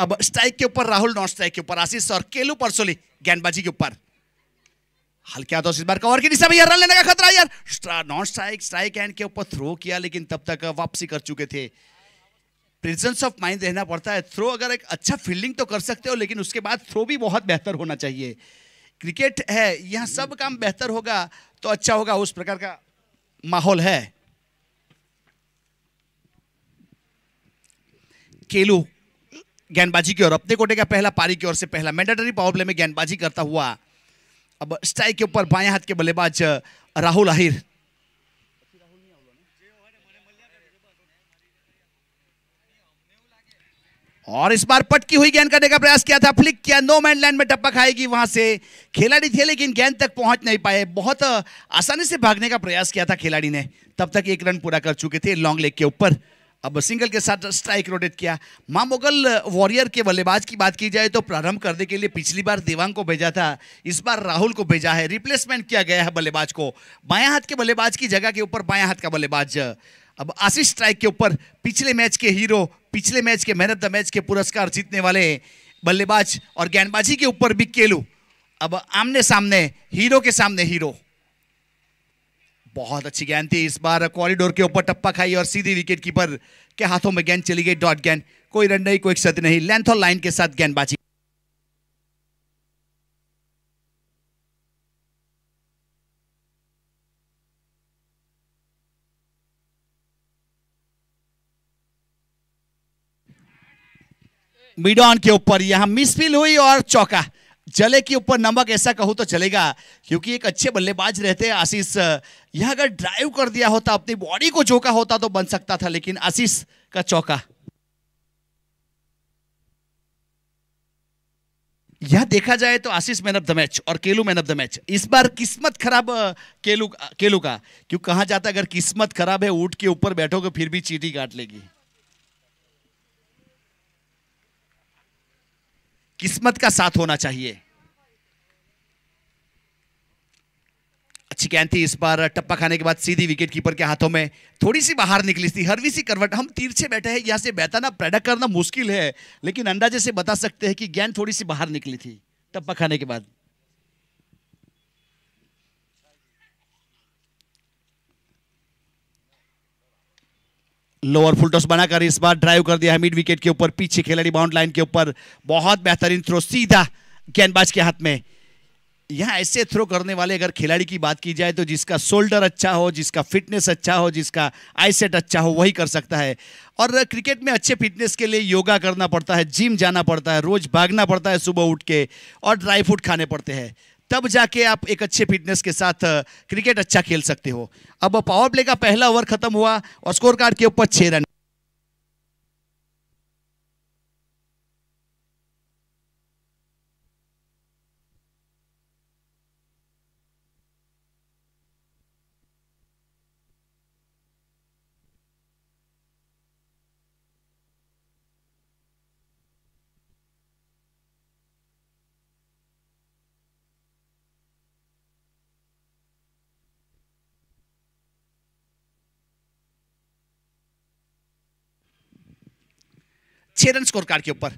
अब स्ट्राइक के ऊपर राहुल नॉट स्ट्राइक के ऊपर आशीष और केलू परसोली गेंदबाजी के ऊपर हल्के हाथों इस बार कवर के नीचे भैया रन लेने का खतरा यार नॉन स्ट्राइक स्ट्राइक एंड के ऊपर थ्रो किया लेकिन तब तक वापसी कर चुके थे प्रेजेंस ऑफ माइंड रहना पड़ता है थ्रो अगर एक अच्छा फील्डिंग तो कर सकते हो लेकिन उसके बाद थ्रो भी बहुत बेहतर होना चाहिए क्रिकेट है यहाँ सब काम बेहतर होगा तो अच्छा होगा उस प्रकार का माहौल है केलू गेंदबाजी की ओर अपने कोटे का पहला पारी की ओर से पहला मैंडेटरी पावर प्ले में गेंदबाजी करता हुआ अब स्ट्राइक के ऊपर बाएं हाथ के बल्लेबाज राहुल आहिर और इस बार पटकी हुई गेंद करने का प्रयास किया था फ्लिक किया नो मैन लैंड में टप्पा खाएगी वहां से खिलाड़ी थे लेकिन गेंद तक पहुंच नहीं पाए बहुत आसानी से भागने का प्रयास किया था खिलाड़ी ने तब तक एक रन पूरा कर चुके थे लॉन्ग लेग के ऊपर अब सिंगल के साथ स्ट्राइक रोटेट किया मां मुगल वॉरियर के बल्लेबाज की बात की जाए तो प्रारंभ करने के लिए पिछली बार देवांग को भेजा था इस बार राहुल को भेजा है रिप्लेसमेंट किया गया है बल्लेबाज को बायां हाथ के बल्लेबाज की जगह के ऊपर बायां हाथ का बल्लेबाज अब आशीष स्ट्राइक के ऊपर पिछले मैच के हीरो पिछले मैच के मैन ऑफ द मैच के पुरस्कार जीतने वाले बल्लेबाज और गेंदबाजी के ऊपर भी केलू अब आमने सामने हीरो के सामने हीरो बहुत अच्छी गेंद थी इस बार कॉरिडोर के ऊपर टप्पा खाई और सीधी विकेट कीपर के हाथों में गेंद चली गई डॉट गेंद कोई रन नहीं कोई क्षति नहीं लेंथ और लाइन के साथ गेंदबाजी मिडॉन के ऊपर यहां मिसफील हुई और चौका जले के ऊपर नमक ऐसा कहूँ तो चलेगा क्योंकि एक अच्छे बल्लेबाज रहते हैं आशीष यह अगर ड्राइव कर दिया होता अपनी बॉडी को चौका होता तो बन सकता था लेकिन आशीष का चौका यह देखा जाए तो Ashish man of the match और Kelu man of the match इस बार किस्मत खराब केलू केलू का क्यों कहा जाता है अगर किस्मत खराब है ऊट के ऊपर बैठोगे फिर भी चीटी काट लेगी किस्मत का साथ होना चाहिए अच्छी थी इस बार टप्पा खाने के बाद सीधी विकेट कीपर के हाथों में थोड़ी सी बाहर निकली थी हरवी सी करवट हम तीरछे बैठे हैं यहां से बैठाना प्रेडक करना मुश्किल है लेकिन अंदाजे से बता सकते हैं कि गेंद थोड़ी सी बाहर निकली थी टप्पा खाने के बाद लोअर फुल टॉस बनाकर इस बार ड्राइव कर दिया है मिड विकेट के ऊपर पीछे खिलाड़ी बाउंड लाइन के ऊपर बहुत बेहतरीन थ्रो सीधा गेंदबाज के हाथ में यहाँ ऐसे थ्रो करने वाले अगर खिलाड़ी की बात की जाए तो जिसका शोल्डर अच्छा हो जिसका फिटनेस अच्छा हो जिसका आईसेट अच्छा हो वही कर सकता है और क्रिकेट में अच्छे फिटनेस के लिए योगा करना पड़ता है जिम जाना पड़ता है रोज़ भागना पड़ता है सुबह उठ के और ड्राई फ्रूट खाने पड़ते हैं तब जाके आप एक अच्छे फिटनेस के साथ क्रिकेट अच्छा खेल सकते हो अब पावर प्ले का पहला ओवर खत्म हुआ और स्कोर कार्ड के ऊपर छः रन छह रन स्कोर कार्ड के ऊपर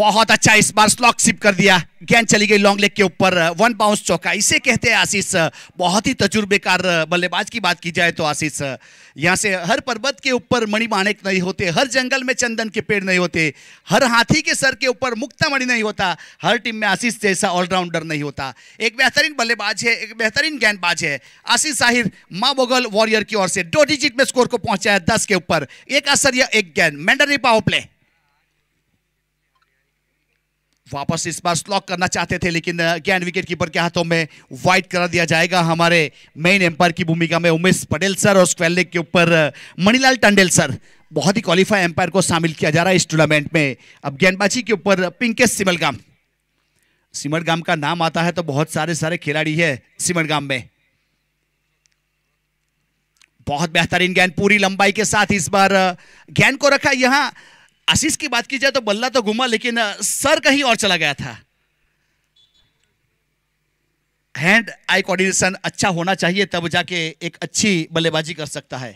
बहुत अच्छा इस बार स्लॉक सिप कर दिया गेंद चली गई लॉन्ग लेग के ऊपर वन uh, बाउंस चौका इसे कहते हैं आशीष uh, बहुत ही तजुर्बेकार uh, बल्लेबाज की बात की जाए तो आशीष यहाँ से हर पर्वत के ऊपर मणिमाणिक नहीं होते हर जंगल में चंदन के पेड़ नहीं होते हर हाथी के सर के ऊपर मुक्ता मणि नहीं होता हर टीम में आशीष जैसा ऑलराउंडर नहीं होता एक बेहतरीन बल्लेबाज है एक बेहतरीन गेंदबाज है आशीष साहिर माँ बोगल वॉरियर की ओर से दो डिजिट में स्कोर को पहुंचा है दस के ऊपर एक असर या एक गेंद मैंडरी पावर प्ले वापस इस बार स्लॉक करना चाहते थे लेकिन गैन विकेट कीपर के हाथों में वाइट करा दिया जाएगा हमारे मेन एम्पायर की भूमिका में उमेश पटेल सर और स्क्वेलिक के ऊपर मणिलाल टंडेल सर बहुत ही क्वालिफाई एम्पायर को शामिल किया जा रहा है इस टूर्नामेंट में अब गेंदबाजी के ऊपर पिंकेश सिमलगाम सिमरगाम का नाम आता है तो बहुत सारे सारे खिलाड़ी है सिमरगाम में बहुत बेहतरीन गेंद पूरी लंबाई के साथ इस बार गेंद को रखा यहां आशीष की बात की जाए तो बल्ला तो घुमा लेकिन सर कहीं और चला गया था हैंड आई कोऑर्डिनेशन अच्छा होना चाहिए तब जाके एक अच्छी बल्लेबाजी कर सकता है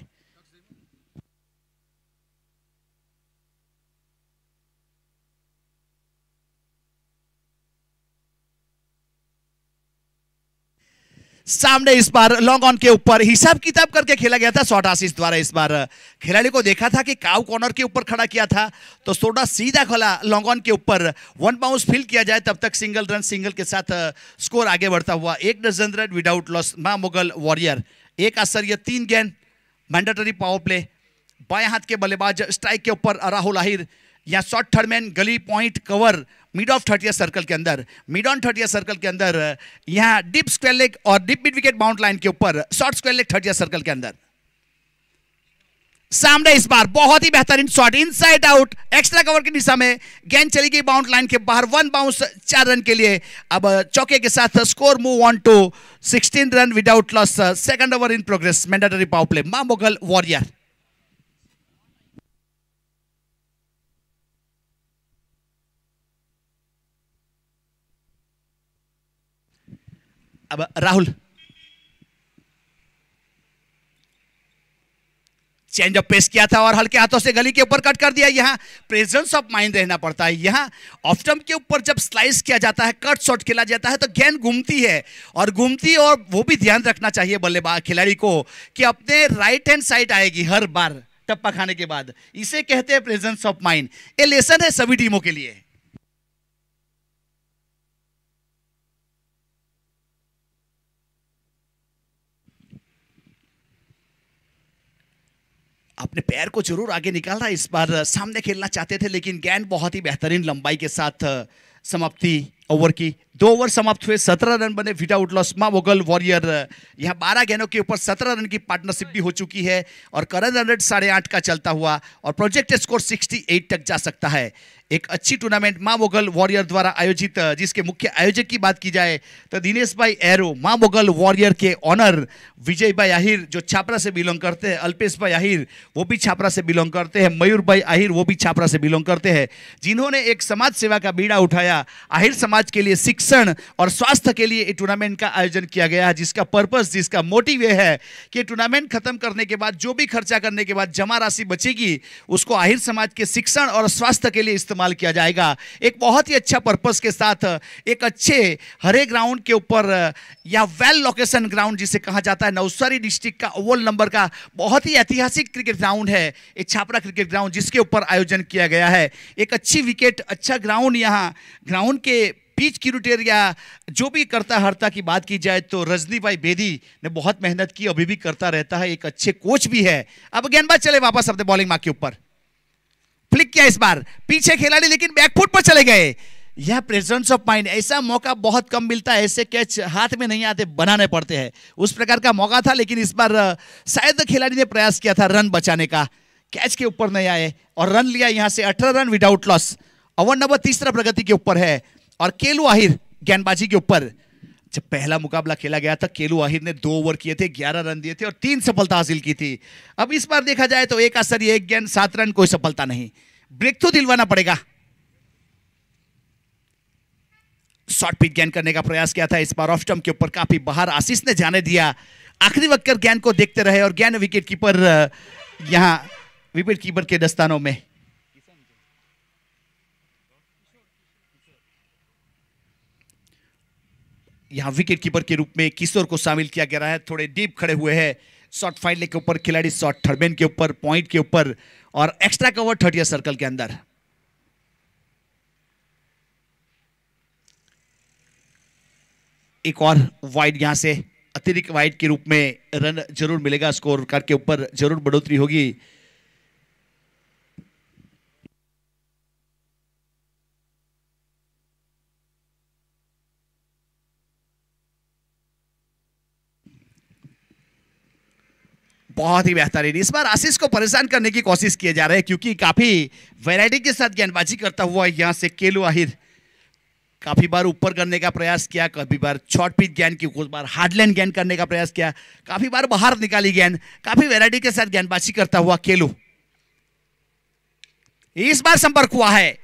सामने इस बार लॉन्ग ऑन के ऊपर हिसाब किताब करके खेला गया था शॉर्ट आशीष द्वारा इस बार खिलाड़ी को देखा था कि काउ कॉर्नर के ऊपर खड़ा किया था तो सोडा सीधा खोला लॉन्ग ऑन के ऊपर वन बाउंस फील किया जाए तब तक सिंगल रन सिंगल के साथ स्कोर आगे बढ़ता हुआ एक डजन रन विदाउट लॉस मा मुगल वॉरियर एक आश्चर्य तीन गेंद मैंडेटरी पावर प्ले बाएं हाथ के बल्लेबाज स्ट्राइक के ऊपर राहुल आहिर या short third man gully point cover mid off thirty yard circle के अंदर मिड ऑन थर्टियर सर्कल के अंदर यहां डीप स्क्वेयर लेग और deep mid wicket bound line के ऊपर short square leg thirty yard circle के अंदर सामने इस बार बहुत ही बेहतरीन shot inside out extra cover की दिशा में गेंद चली गई बाउंड लाइन के बाहर वन बाउंस चार रन के लिए अब चौके के साथ score move on to 16 run without loss second over in progress mandatory power play Maa Mughal warrior अब राहुल चेंज ऑफ पेस किया था और हल्के हाथों से गली के ऊपर कट कर दिया यहां प्रेजेंस ऑफ माइंड रहना पड़ता है यहां ऑफ्टम के ऊपर जब स्लाइस किया जाता है कट शॉट खेला जाता है तो गेंद घूमती है और घूमती और वो भी ध्यान रखना चाहिए बल्लेबाज खिलाड़ी को कि अपने राइट हैंड साइड आएगी हर बार टप्पा खाने के बाद इसे कहते हैं प्रेजेंस ऑफ माइंड ये लेसन है सभी टीमों के लिए अपने पैर को जरूर आगे निकाल रहा इस बार सामने खेलना चाहते थे लेकिन गेंद बहुत ही बेहतरीन लंबाई के साथ समाप्ति ओवर की दो ओवर समाप्त हुए सत्रह रन बने विटा उटलॉसमा मोगल वॉरियर यहाँ बारह गेंदों के ऊपर सत्रह रन की पार्टनरशिप भी हो चुकी है और करंट रन रेट साढ़े आठ का चलता हुआ और प्रोजेक्ट स्कोर सिक्सटी एट तक जा सकता है एक अच्छी टूर्नामेंट माँ मोगल वॉरियर द्वारा आयोजित जिसके मुख्य आयोजक की बात की जाए तो दिनेश भाई एरो माँ मोगल वॉरियर के ऑनर विजय भाई आहिर जो छापरा से बिलोंग करते हैं अल्पेश भाई आहिर वो भी छापरा से बिलोंग करते हैं मयूर भाई आहिर वो भी छापरा से बिलोंग करते हैं जिन्होंने एक समाज सेवा का बीड़ा उठाया आहिर समाज के लिए शिक्षण और स्वास्थ्य के लिए टूर्नामेंट का आयोजन किया गया है जिसका पर्पज जिसका मोटिव यह है कि टूर्नामेंट खत्म करने के बाद जो भी खर्चा करने के बाद जमा राशि बचेगी उसको आहिर समाज के शिक्षण और स्वास्थ्य के लिए इस्तेमाल किया जाएगा एक बहुत ही अच्छा पर्पस के साथ एक अच्छे हरे ग्राउंड के ऊपर या वेल लोकेशन ग्राउंड जिसे कहा जाता है नवसारी डिस्ट्रिक्ट का ओवल नंबर का बहुत ही ऐतिहासिक क्रिकेट ग्राउंड है एक छापरा क्रिकेट ग्राउंड जिसके ऊपर आयोजन किया गया है एक अच्छी विकेट अच्छा ग्राउंड यहाँ ग्राउंड के पीच क्यूटेरिया जो भी करता हरता की बात की जाए तो रजनी भाई बेदी ने बहुत मेहनत की अभी भी करता रहता है एक अच्छे कोच भी है अब गेंदबाज चले वापस अपने बॉलिंग मार्क के ऊपर फ्लिक किया इस बार पीछे खिलाड़ी लेकिन बैकफुट पर चले गए यह प्रेजेंस ऑफ माइंड ऐसा मौका बहुत कम मिलता है ऐसे कैच हाथ में नहीं आते बनाने पड़ते हैं उस प्रकार का मौका था लेकिन इस बार शायद खिलाड़ी ने प्रयास किया था रन बचाने का कैच के ऊपर नहीं आए और रन लिया यहां से अठारह run without loss over number तीसरा प्रगति के ऊपर है और केलू आहिर गेंदबाजी के ऊपर जब पहला मुकाबला खेला गया था केलू आहिर ने दो ओवर किए थे ग्यारह रन दिए थे और तीन सफलता हासिल की थी अब इस बार देखा जाए तो एक असर एक गेंद सात रन कोई सफलता नहीं ब्रेक तो दिलवाना पड़ेगा शॉर्ट पिच गेंद करने का प्रयास किया था इस बार ऑफ स्टम्प के ऊपर काफी बाहर आशीष ने जाने दिया आखिरी वक्त गेंद को देखते रहे और गेंद विकेट कीपर यहां विकेट कीपर के दस्तानों में यहाँ विकेट कीपर के रूप में किशोर को शामिल किया गया है थोड़े डीप खड़े हुए हैं शॉर्ट फाइले के ऊपर खिलाड़ी शॉर्ट थर्डमैन के ऊपर पॉइंट के ऊपर और एक्स्ट्रा कवर थर्टिया सर्कल के अंदर एक और वाइड यहां से अतिरिक्त वाइड के रूप में रन जरूर मिलेगा स्कोर करके ऊपर जरूर बढ़ोतरी होगी बहुत ही बेहतरीन इस बार आशीष को परेशान करने की कोशिश किए जा रहे हैं क्योंकि काफ़ी वैरायटी के साथ गेंदबाजी करता हुआ यहाँ से केलू आहिर काफ़ी बार ऊपर करने का प्रयास किया कभी बार शॉर्ट पिच गेंद की कुछ बार हार्डलैंड गेंद करने का प्रयास किया काफ़ी बार बाहर निकाली गेंद काफ़ी वेराइटी के साथ गेंदबाजी करता हुआ केलू इस बार संपर्क हुआ है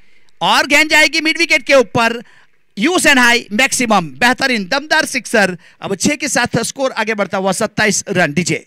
और गेंद जाएगी मिड विकेट के ऊपर यूस एंड हाई मैक्सिमम बेहतरीन दमदार सिक्सर अब छह के साथ स्कोर आगे बढ़ता हुआ सत्ताईस run DJ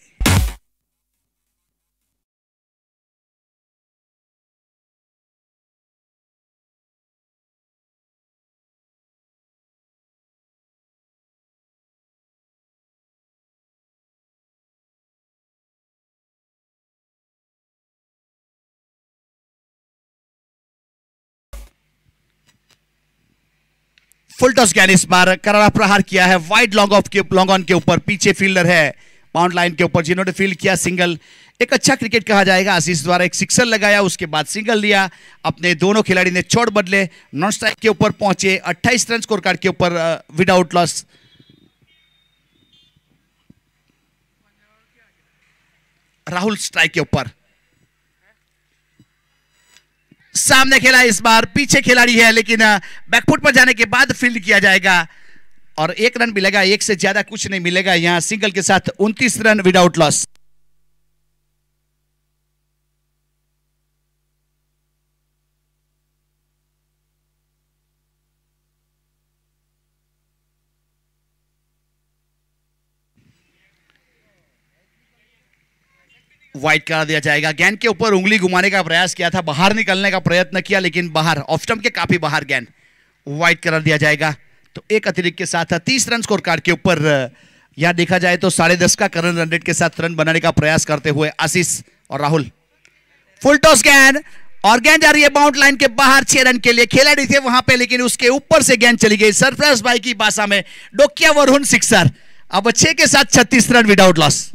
full toss gain इस बार करारा प्रहार किया है वाइड लॉन्ग ऑफ के लॉन्ग ऑन के ऊपर पीछे फील्डर है बाउंड लाइन के ऊपर जिन्होंने फील्ड किया सिंगल एक अच्छा क्रिकेट कहा जाएगा आशीष द्वारा एक सिक्सर लगाया उसके बाद सिंगल लिया अपने दोनों खिलाड़ी ने छोड़ बदले नॉन स्ट्राइक के ऊपर पहुंचे 28 रन स्कोर कार्ड के ऊपर विदाउट लॉस राहुल स्ट्राइक के ऊपर सामने खेला इस बार पीछे खिलाड़ी है लेकिन बैकफुट पर जाने के बाद फील्ड किया जाएगा और एक रन मिलेगा एक से ज्यादा कुछ नहीं मिलेगा यहां सिंगल के साथ उनतीस रन विदाउट लॉस व्हाइट करा दिया जाएगा गेंद के ऊपर उंगली घुमाने का प्रयास किया था बाहर निकलने का प्रयत्न किया लेकिन बाहर ऑफ स्टम्प के काफी बाहर गेंद व्हाइट करा दिया जाएगा तो एक अतिरिक्त के साथ तीस रन स्कोर कार्ड के ऊपर यहां देखा जाए तो साढ़े दस का करंट रन के साथ रन बनाने का प्रयास करते हुए आशीष और राहुल फुल टॉस गेंद और गेंद जा रही है बाउंड लाइन के बाहर छह रन के लिए खिलाड़ी थे वहां पे लेकिन उसके ऊपर से गेंद चली गई सरप्राइज भाई की भाषा में डोकिया वरुण सिक्सर अब छह के साथ छत्तीस रन विदाउट लॉस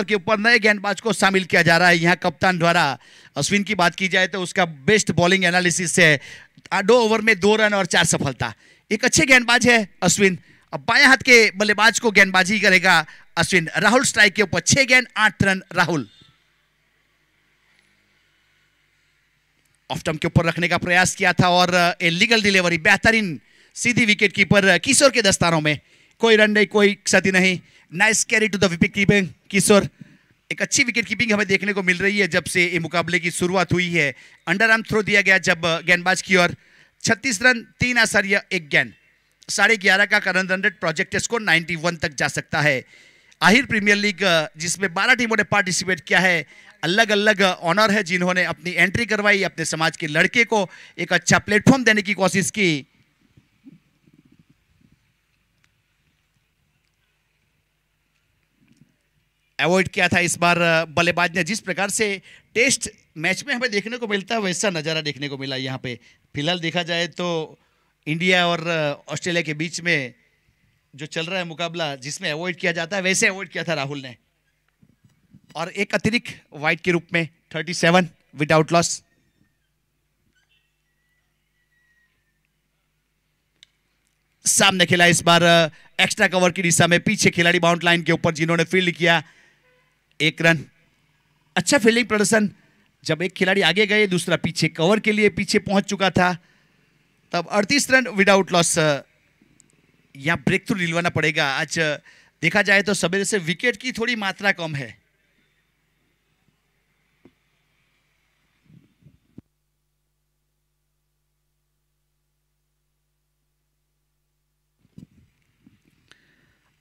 ओवर के ऊपर नए गेंदबाज को शामिल किया जा रहा है यहाँ कप्तान द्वारा अश्विन की बात की जाए तो उसका बेस्ट बॉलिंग एनालिसिस है दो ओवर में दो रन और चार सफलता एक अच्छे गेंदबाज है अश्विन अब बाएं हाथ के बल्लेबाज को गेंदबाजी करेगा अश्विन राहुल स्ट्राइक के ऊपर छह गेंद आठ रन राहुल ऑफ्टम के ऊपर रखने का प्रयास किया था और ए लीगल डिलीवरी बेहतरीन सीधी विकेट कीपर uh, किशोर के दस्तारों में कोई रन नहीं कोई क्षति नहीं nice carry to the wicket keeping Kishore एक अच्छी विकेट कीपिंग हमें देखने को मिल रही है जब से ये मुकाबले की शुरुआत हुई है अंडर आर्म थ्रो दिया गया जब uh, गेंदबाज की ओर छत्तीस रन तीन या एक गेंद साढ़े ग्यारह का current run rate project score one तक जा सकता है आहिर प्रीमियर लीग uh, जिसमें बारह टीमों ने पार्टिसिपेट किया है अलग अलग ऑनर है जिन्होंने अपनी एंट्री करवाई अपने समाज के लड़के को एक अच्छा प्लेटफॉर्म देने की कोशिश की अवॉइड किया था इस बार बल्लेबाज ने जिस प्रकार से टेस्ट मैच में हमें देखने को मिलता है वैसा नज़ारा देखने को मिला यहाँ पे फिलहाल देखा जाए तो इंडिया और ऑस्ट्रेलिया के बीच में जो चल रहा है मुकाबला जिसमें अवॉइड किया जाता है वैसे अवॉइड किया था राहुल ने और एक अतिरिक्त वाइट के रूप में सेवन विदाउट लॉस सामने खेला इस बार एक्स्ट्रा कवर की दिशा में पीछे खिलाड़ी बाउंड लाइन के ऊपर जिन्होंने फील्ड किया एक रन अच्छा फील्डिंग प्रदर्शन जब एक खिलाड़ी आगे गए दूसरा पीछे कवर के लिए पीछे पहुंच चुका था तब 38 रन विदाउट लॉस uh, या ब्रेक थ्रू दिलवाना पड़ेगा आज uh, देखा जाए तो सवेरे से विकेट की थोड़ी मात्रा कम है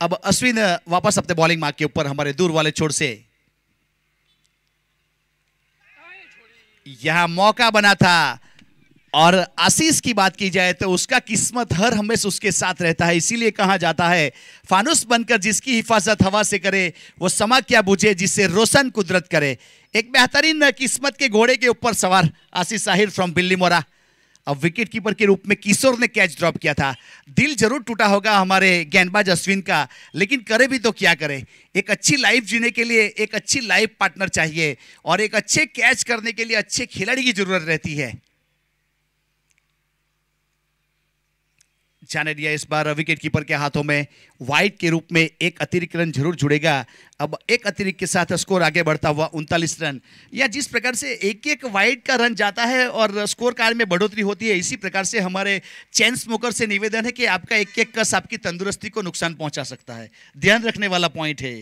अब अश्विन uh, वापस अपने बॉलिंग मार्ग के ऊपर हमारे दूर वाले छोर से यह मौका बना था और आशीष की बात की जाए तो उसका किस्मत हर हमेशा उसके साथ रहता है इसीलिए कहा जाता है फानुस बनकर जिसकी हिफाजत हवा से करे वो समा क्या बुझे जिससे रोशन कुदरत करे एक बेहतरीन किस्मत के घोड़े के ऊपर सवार आशीष साहिर फ्रॉम बिल्ली मोरा अब विकेट कीपर के रूप में किशोर ने कैच ड्रॉप किया था दिल जरूर टूटा होगा हमारे गेंदबाज अश्विन का लेकिन करे भी तो क्या करे एक अच्छी लाइफ जीने के लिए एक अच्छी लाइफ पार्टनर चाहिए और एक अच्छे कैच करने के लिए अच्छे खिलाड़ी की जरूरत रहती है दिया इस बार विकेट कीपर के हाथों में वाइट के रूप में एक अतिरिक्त रन जरूर जुड़ेगा अब एक अतिरिक्त के साथ स्कोर आगे बढ़ता हुआ उनतालीस रन या जिस प्रकार से एक एक वाइट का रन जाता है और स्कोर कार्ड में बढ़ोतरी होती है इसी प्रकार से हमारे चैन स्मोकर से निवेदन है कि आपका एक एक कस आपकी तंदुरुस्ती को नुकसान पहुंचा सकता है ध्यान रखने वाला पॉइंट है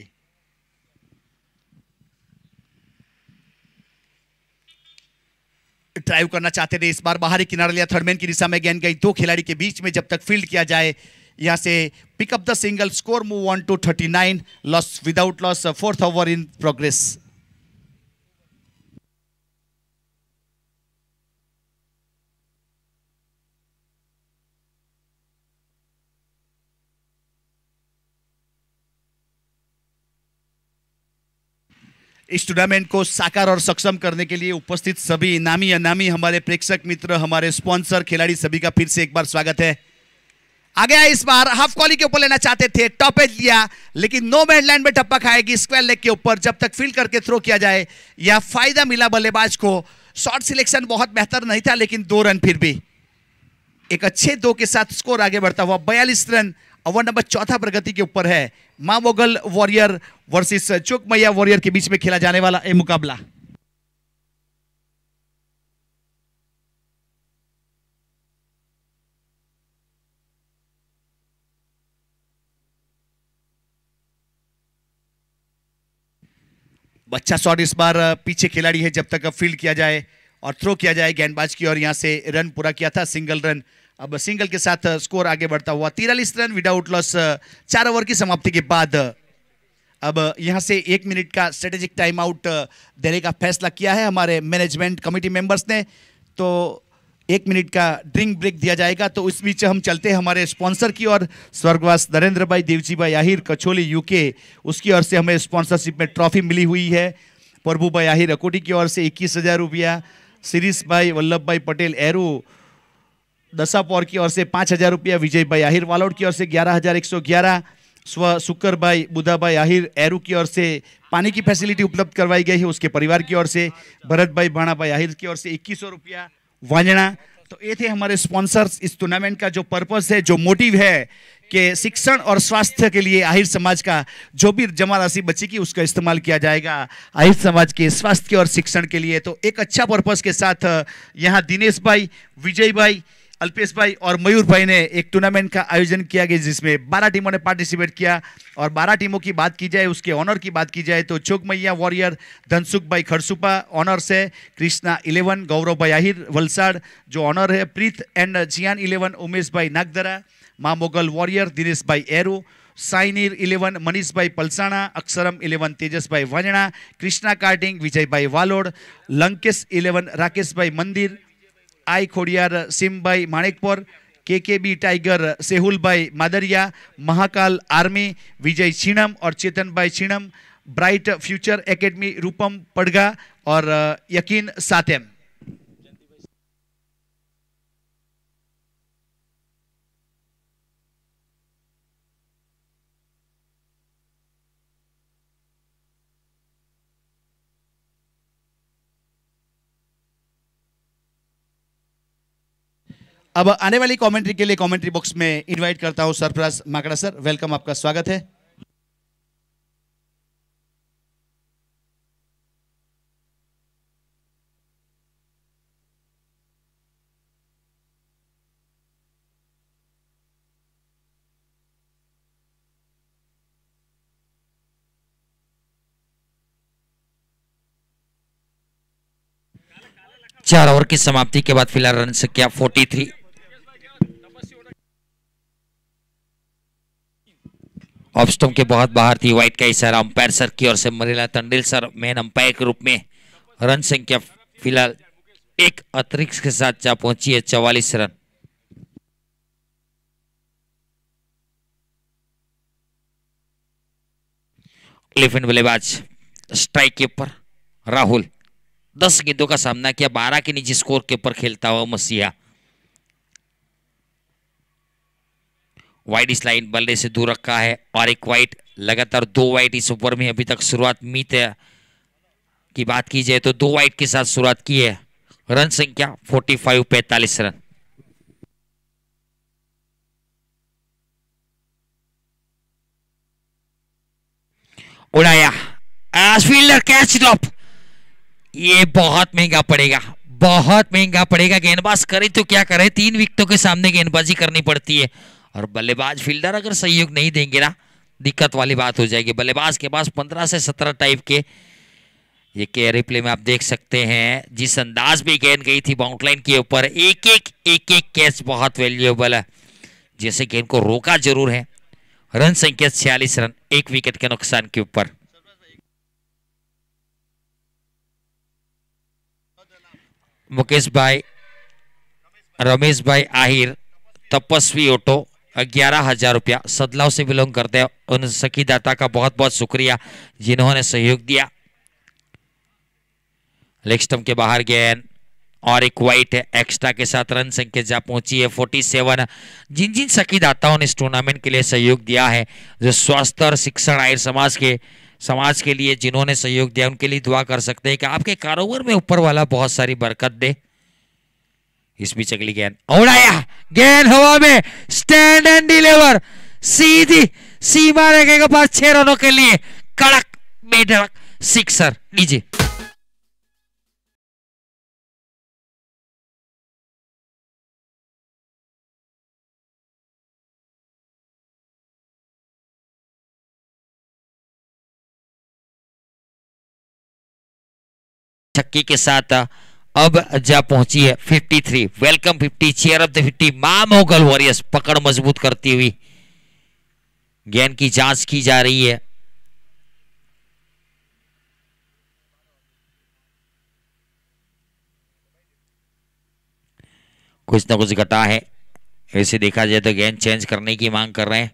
ड्राइव करना चाहते थे इस बार बाहरी किनारे लिया थर्डमैन की दिशा में गेंद गई दो खिलाड़ी के बीच में जब तक फील्ड किया जाए यहाँ से pick up the single score move on to thirty nine loss without loss fourth over in progress इस टूर्नामेंट को साकार और सक्षम करने के लिए उपस्थित सभी इनामी अनामी हमारे प्रेक्षक मित्र हमारे स्पॉन्सर खिलाड़ी सभी का फिर से एक बार स्वागत है आ गया इस बार हाफ कॉली के ऊपर लेना चाहते थे टॉप एज लिया लेकिन नो मैन लाइन में टप्पा खाएगी स्क्वायर लेग के ऊपर जब तक फील्ड करके थ्रो किया जाए यह फायदा मिला बल्लेबाज को शॉर्ट सिलेक्शन बहुत बेहतर नहीं था लेकिन दो रन फिर भी एक अच्छे दो के साथ स्कोर आगे बढ़ता हुआ बयालीस रन और वह नंबर चौथा प्रगति के ऊपर है माँ मोगल वॉरियर वर्सेस चोक मैया वॉरियर के बीच में खेला जाने वाला ये मुकाबला बच्चा शॉट इस बार पीछे खिलाड़ी है जब तक फील्ड किया जाए और थ्रो किया जाए गेंदबाज की और यहां से रन पूरा किया था सिंगल रन अब सिंगल के साथ स्कोर uh, आगे बढ़ता हुआ तिरालीस रन विदाउट लॉस uh, चार ओवर की समाप्ति के बाद uh, अब यहां से एक मिनट का स्ट्रेटेजिक टाइम आउट देने का फैसला किया है हमारे मैनेजमेंट कमेटी मेंबर्स ने तो एक मिनट का ड्रिंक ब्रेक दिया जाएगा तो उस बीच हम चलते हैं हमारे स्पॉन्सर की ओर स्वर्गवास नरेंद्र भाई देवजी भाई आहिर कछोली यूके उसकी ओर से हमें स्पॉन्सरशिप में ट्रॉफी मिली हुई है प्रभु भाई आहिर अकोटी की ओर से इक्कीस हज़ार रुपया शिरीष भाई वल्लभ भाई पटेल एरू पौर की ओर से पाँच हज़ार रुपया विजय भाई आहिर वालोड की ओर से ग्यारह हज़ार एक सौ ग्यारह स्व सुकर भाई बुधा भाई आहिर एरू की ओर से पानी की फैसिलिटी उपलब्ध करवाई गई है उसके परिवार की ओर से भरत भाई भाणा भाई आहिर की ओर से इक्कीस सौ रुपया वांझणा तो ये थे हमारे स्पॉन्सर्स इस टूर्नामेंट का जो पर्पस है जो मोटिव है कि शिक्षण और स्वास्थ्य के लिए आहिर समाज का जो भी जमा राशि बचेगी उसका इस्तेमाल किया जाएगा आहिर समाज के स्वास्थ्य और शिक्षण के लिए तो एक अच्छा पर्पस के साथ यहाँ दिनेश भाई विजय भाई अल्पेश भाई और मयूर भाई ने एक टूर्नामेंट का आयोजन किया गया जिसमें बारह टीमों ने पार्टिसिपेट किया और बारह टीमों की बात की जाए उसके ऑनर की बात की जाए तो मैया वॉरियर धनसुख भाई खरसुपा ऑनर से कृष्णा इलेवन गौरव भाई आहिर वलसाड़ जो ऑनर है Preet and Jiyan eleven Umesh bhai Nagdara Maa Mogal warrior Dinesh bhai Arrow Palsana Aksharam eleven Tejas bhai eleven Krishna karting विजय भाई वालोड़ लंकेश इलेवन राकेश भाई मंदिर आई भाई ખોડિયાર के के केकेबी टाइगर सेहुल भाई मादरिया महाकाल आर्मी विजय छिणम और Chetan bhai Chhinam bright future academy Rupam Padga और यकीन सातेम अब आने वाली कमेंट्री के लिए कमेंट्री बॉक्स में इनवाइट करता हूं सरप्राज माकड़ा सर वेलकम आपका स्वागत है चार ओवर की समाप्ति के बाद फिलहाल रन संख्या 43 ऑफ स्टम्प के बहुत बाहर थी व्हाइट का इशारा अंपायर सर की ओर से Marila Tandil sir main umpire के रूप में रन संख्या फिलहाल एक अतिरिक्त के साथ जा पहुंची है चौवालीस रन बल्लेबाज स्ट्राइक के ऊपर राहुल दस गेंदों का सामना किया बारह के नीचे स्कोर के ऊपर खेलता हुआ मसीहा वाइट इस लाइन बल्ले से दूर रखा है और एक वाइट लगातार दो वाइट इस ओवर में अभी तक शुरुआत मीत की बात की जाए तो दो वाइट के साथ शुरुआत की है रन संख्या 45 पैतालीस रन उड़ाया फील्डर कैच ड्रॉप ये बहुत महंगा पड़ेगा बहुत महंगा पड़ेगा गेंदबाज करे तो क्या करे तीन विकेटों के सामने गेंदबाजी करनी पड़ती है और बल्लेबाज फील्डर अगर सहयोग नहीं देंगे ना दिक्कत वाली बात हो जाएगी बल्लेबाज के पास पंद्रह से सत्रह टाइप के ये के रिप्ले में आप देख सकते हैं जिस अंदाज में गेंद गई थी बाउंडलाइन के ऊपर एक एक एक एक कैच बहुत वैल्यूएबल है जैसे गेंद को रोका जरूर है रन संख्या छियालीस रन एक विकेट के नुकसान के ऊपर मुकेश भाई रमेश भाई आहिर तपस्वी ओटो ग्यारह हजार रुपया सदलाव से बिलोंग करते हैं उन सखी दाता का बहुत बहुत शुक्रिया जिन्होंने सहयोग दिया लेग स्टम्प के बाहर गए और एक वाइट है एक्स्ट्रा के साथ रन संख्या जा पहुंची है फोर्टी सेवन जिन जिन सखी दाताओं ने इस टूर्नामेंट के लिए सहयोग दिया है जो स्वास्थ्य और शिक्षण आयर समाज के समाज के लिए जिन्होंने सहयोग दिया उनके लिए दुआ कर सकते हैं कि आपके कारोबार में ऊपर वाला बहुत सारी बरकत दे इस बीच अगली गेंद उड़ाया गेंद हवा में स्टैंड एंड डिलीवर सीधी सीमा रेखे के पास छह रनों के लिए कड़क बेडक सिक्सर लीजिए छक्की के साथ अब जा पहुंची है 53 वेलकम 50 चेयर ऑफ द 50 मां मोगल वॉरियर्स पकड़ मजबूत करती हुई गेंद की जांच की जा रही है कुछ ना कुछ घटा है ऐसे देखा जाए तो गेंद चेंज करने की मांग कर रहे हैं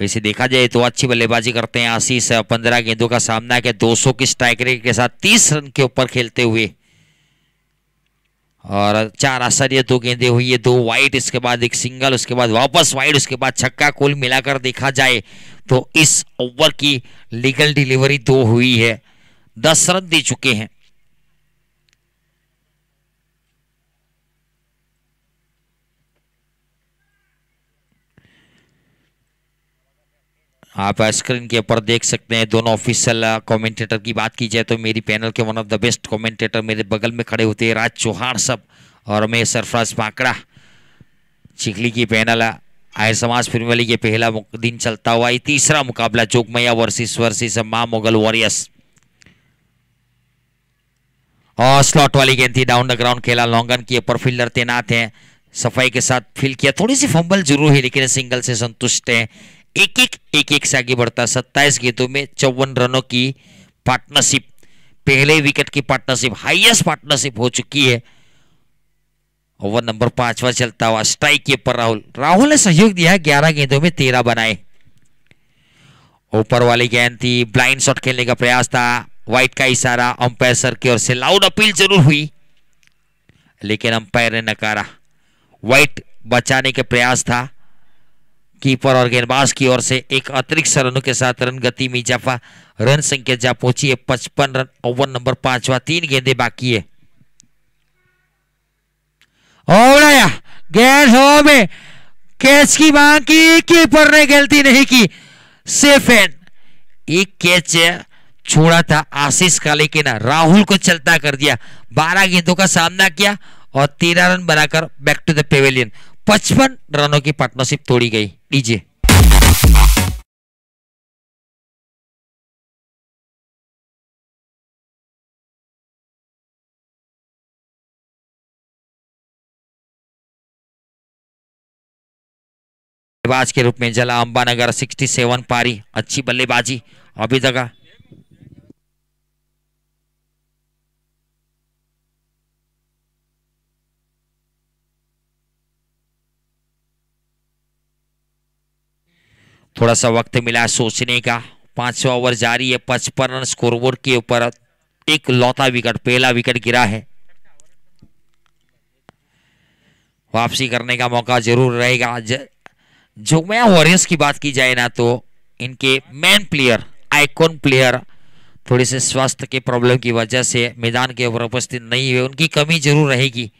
वैसे देखा जाए तो अच्छी बल्लेबाजी करते हैं आशीष पंद्रह गेंदों का सामना के दो सौ की स्ट्राइक रेट के साथ तीस रन के ऊपर खेलते हुए और चार आश्चर्य दो गेंदे हुई है दो वाइट इसके बाद एक सिंगल उसके बाद वापस वाइट उसके बाद छक्का कुल मिलाकर देखा जाए तो इस ओवर की लीगल डिलीवरी दो हुई है दस रन दे चुके हैं आप स्क्रीन के ऊपर देख सकते हैं दोनों ऑफिशियल कमेंटेटर uh, की बात की जाए तो मेरी पैनल के one of the best commentator मेरे बगल में खड़े होते हैं राज चौहान सब और मैं सरफराज पाकड़ा चिखली की पैनल uh, आय समाज फिर वाली ये पहला दिन चलता हुआ तीसरा मुकाबला चोकमैया वर्सिस वर्सिस माँ मुगल वॉरियर्स और स्लॉट वाली गेंद थी डाउन द ग्राउंड खेला लॉन्गन की ऊपर फील्डर तैनात है सफाई के साथ फील किया थोड़ी सी फंबल जरूर है लेकिन सिंगल से संतुष्ट है एक एक एक एक से आगे बढ़ता सत्ताईस गेंदों में चौवन रनों की पार्टनरशिप पहले विकेट की पार्टनरशिप हाईएस्ट पार्टनरशिप हो चुकी है ओवर नंबर पांचवा चलता हुआ स्ट्राइक के ऊपर राहुल राहुल ने सहयोग दिया ग्यारह गेंदों में तेरह बनाए ऊपर वाली गेंद थी ब्लाइंड शॉट खेलने का प्रयास था व्हाइट का इशारा अंपायर सर की ओर से लाउड अपील जरूर हुई लेकिन अंपायर ने नकारा व्हाइट बचाने के प्रयास था कीपर और गेंदबाज की ओर से एक अतिरिक्त रनों के साथ रन गति में इजाफा रन संख्या जा पहुंची है पचपन रन ओवर नंबर पांचवा तीन गेंदे बाकी है उड़ाया हो में कैच की मांग की कीपर ने गलती नहीं की सेफ एंड एक कैच छोड़ा था आशीष का लेकिन राहुल को चलता कर दिया बारह गेंदों का सामना किया और तेरह रन बनाकर बैक टू द पेवेलियन पचपन रनों की पार्टनरशिप तोड़ी गई लीजिए बल्लेबाज के रूप में जला अंबानगर 67 पारी अच्छी बल्लेबाजी अभी तक थोड़ा सा वक्त मिला सोचने का पांचवा ओवर जारी है पचपन रन स्कोरबोर्ड के ऊपर एक लौता विकेट पहला विकेट गिरा है वापसी करने का मौका जरूर रहेगा मैं वॉरियर्स की बात की जाए ना तो इनके मेन प्लेयर आइकॉन प्लेयर थोड़े से स्वास्थ्य के प्रॉब्लम की वजह से मैदान के ऊपर उपस्थित नहीं हुए उनकी कमी जरूर रहेगी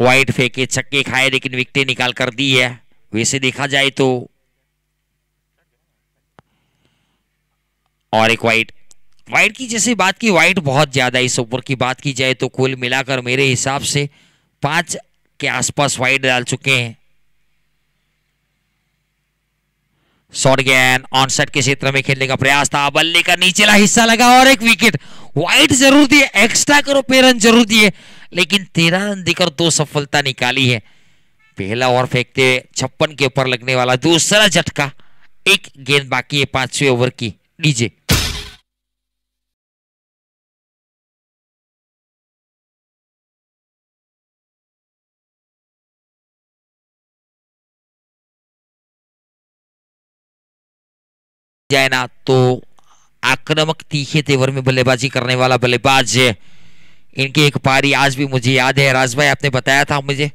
वाइट फेंके छक्के खाए लेकिन विकटें निकाल कर दी है वैसे देखा जाए तो और एक वाइट वाइट की जैसे बात की वाइट बहुत ज़्यादा इस ओवर की बात की जाए तो कुल मिलाकर मेरे हिसाब से पांच के आसपास वाइट डाल चुके हैं शॉट गेन ऑनसेट के क्षेत्र में खेलने का प्रयास था बल्ले का नीचेला हिस्सा लगा और एक विकेट व्हाइट जरूर दिए एक्स्ट्रा करो पे रन जरूर दिए लेकिन तेरह रन देकर दो सफलता निकाली है पहला ओवर फेंकते छप्पन के ऊपर लगने वाला दूसरा झटका एक गेंद बाकी है पांचवें ओवर की डीजे जाए ना तो आक्रामक तीखे तेवर में बल्लेबाजी करने वाला बल्लेबाज इनकी एक पारी आज भी मुझे याद है राज भाई आपने बताया था मुझे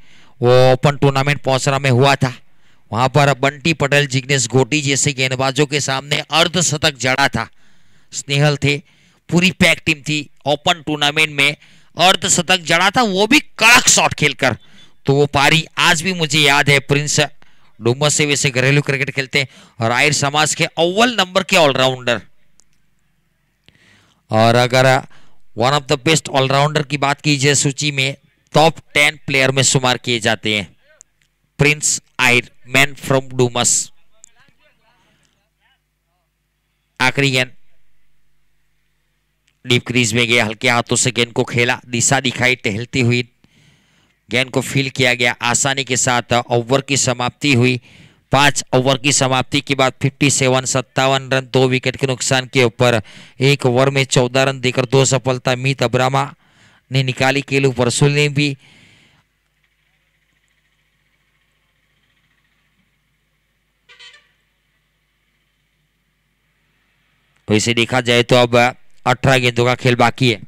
वो ओपन टूर्नामेंट पौसरा में हुआ था वहां पर बंटी पटेल जिग्नेश गोटी जैसे गेंदबाजों के सामने अर्धशतक जड़ा था स्नेहल थे पूरी पैक टीम थी ओपन टूर्नामेंट में अर्धशतक जड़ा था वो भी कड़क शॉट खेलकर तो वो पारी आज भी मुझे याद है प्रिंस डुम्बा से वैसे घरेलू क्रिकेट खेलते हैं और आयर समाज के अव्वल नंबर के ऑलराउंडर और अगर one of the best all rounder की बात की जाए सूची में टॉप टेन प्लेयर में शुमार किए जाते हैं Prince Ayar man from Dumas आखिरी गेंद डीप क्रीज में गया हल्के हाथों से गेंद को खेला दिशा दिखाई टहलती हुई गेंद को फील किया गया आसानी के साथ ओवर की समाप्ति हुई पांच ओवर की समाप्ति के बाद 57 सत्तावन रन दो विकेट के नुकसान के ऊपर एक ओवर में चौदह रन देकर दो सफलता मीत अब्रामा ने निकाली केलू परसुल ने भी वैसे तो देखा जाए तो अब अठारह गेंदों का खेल बाकी है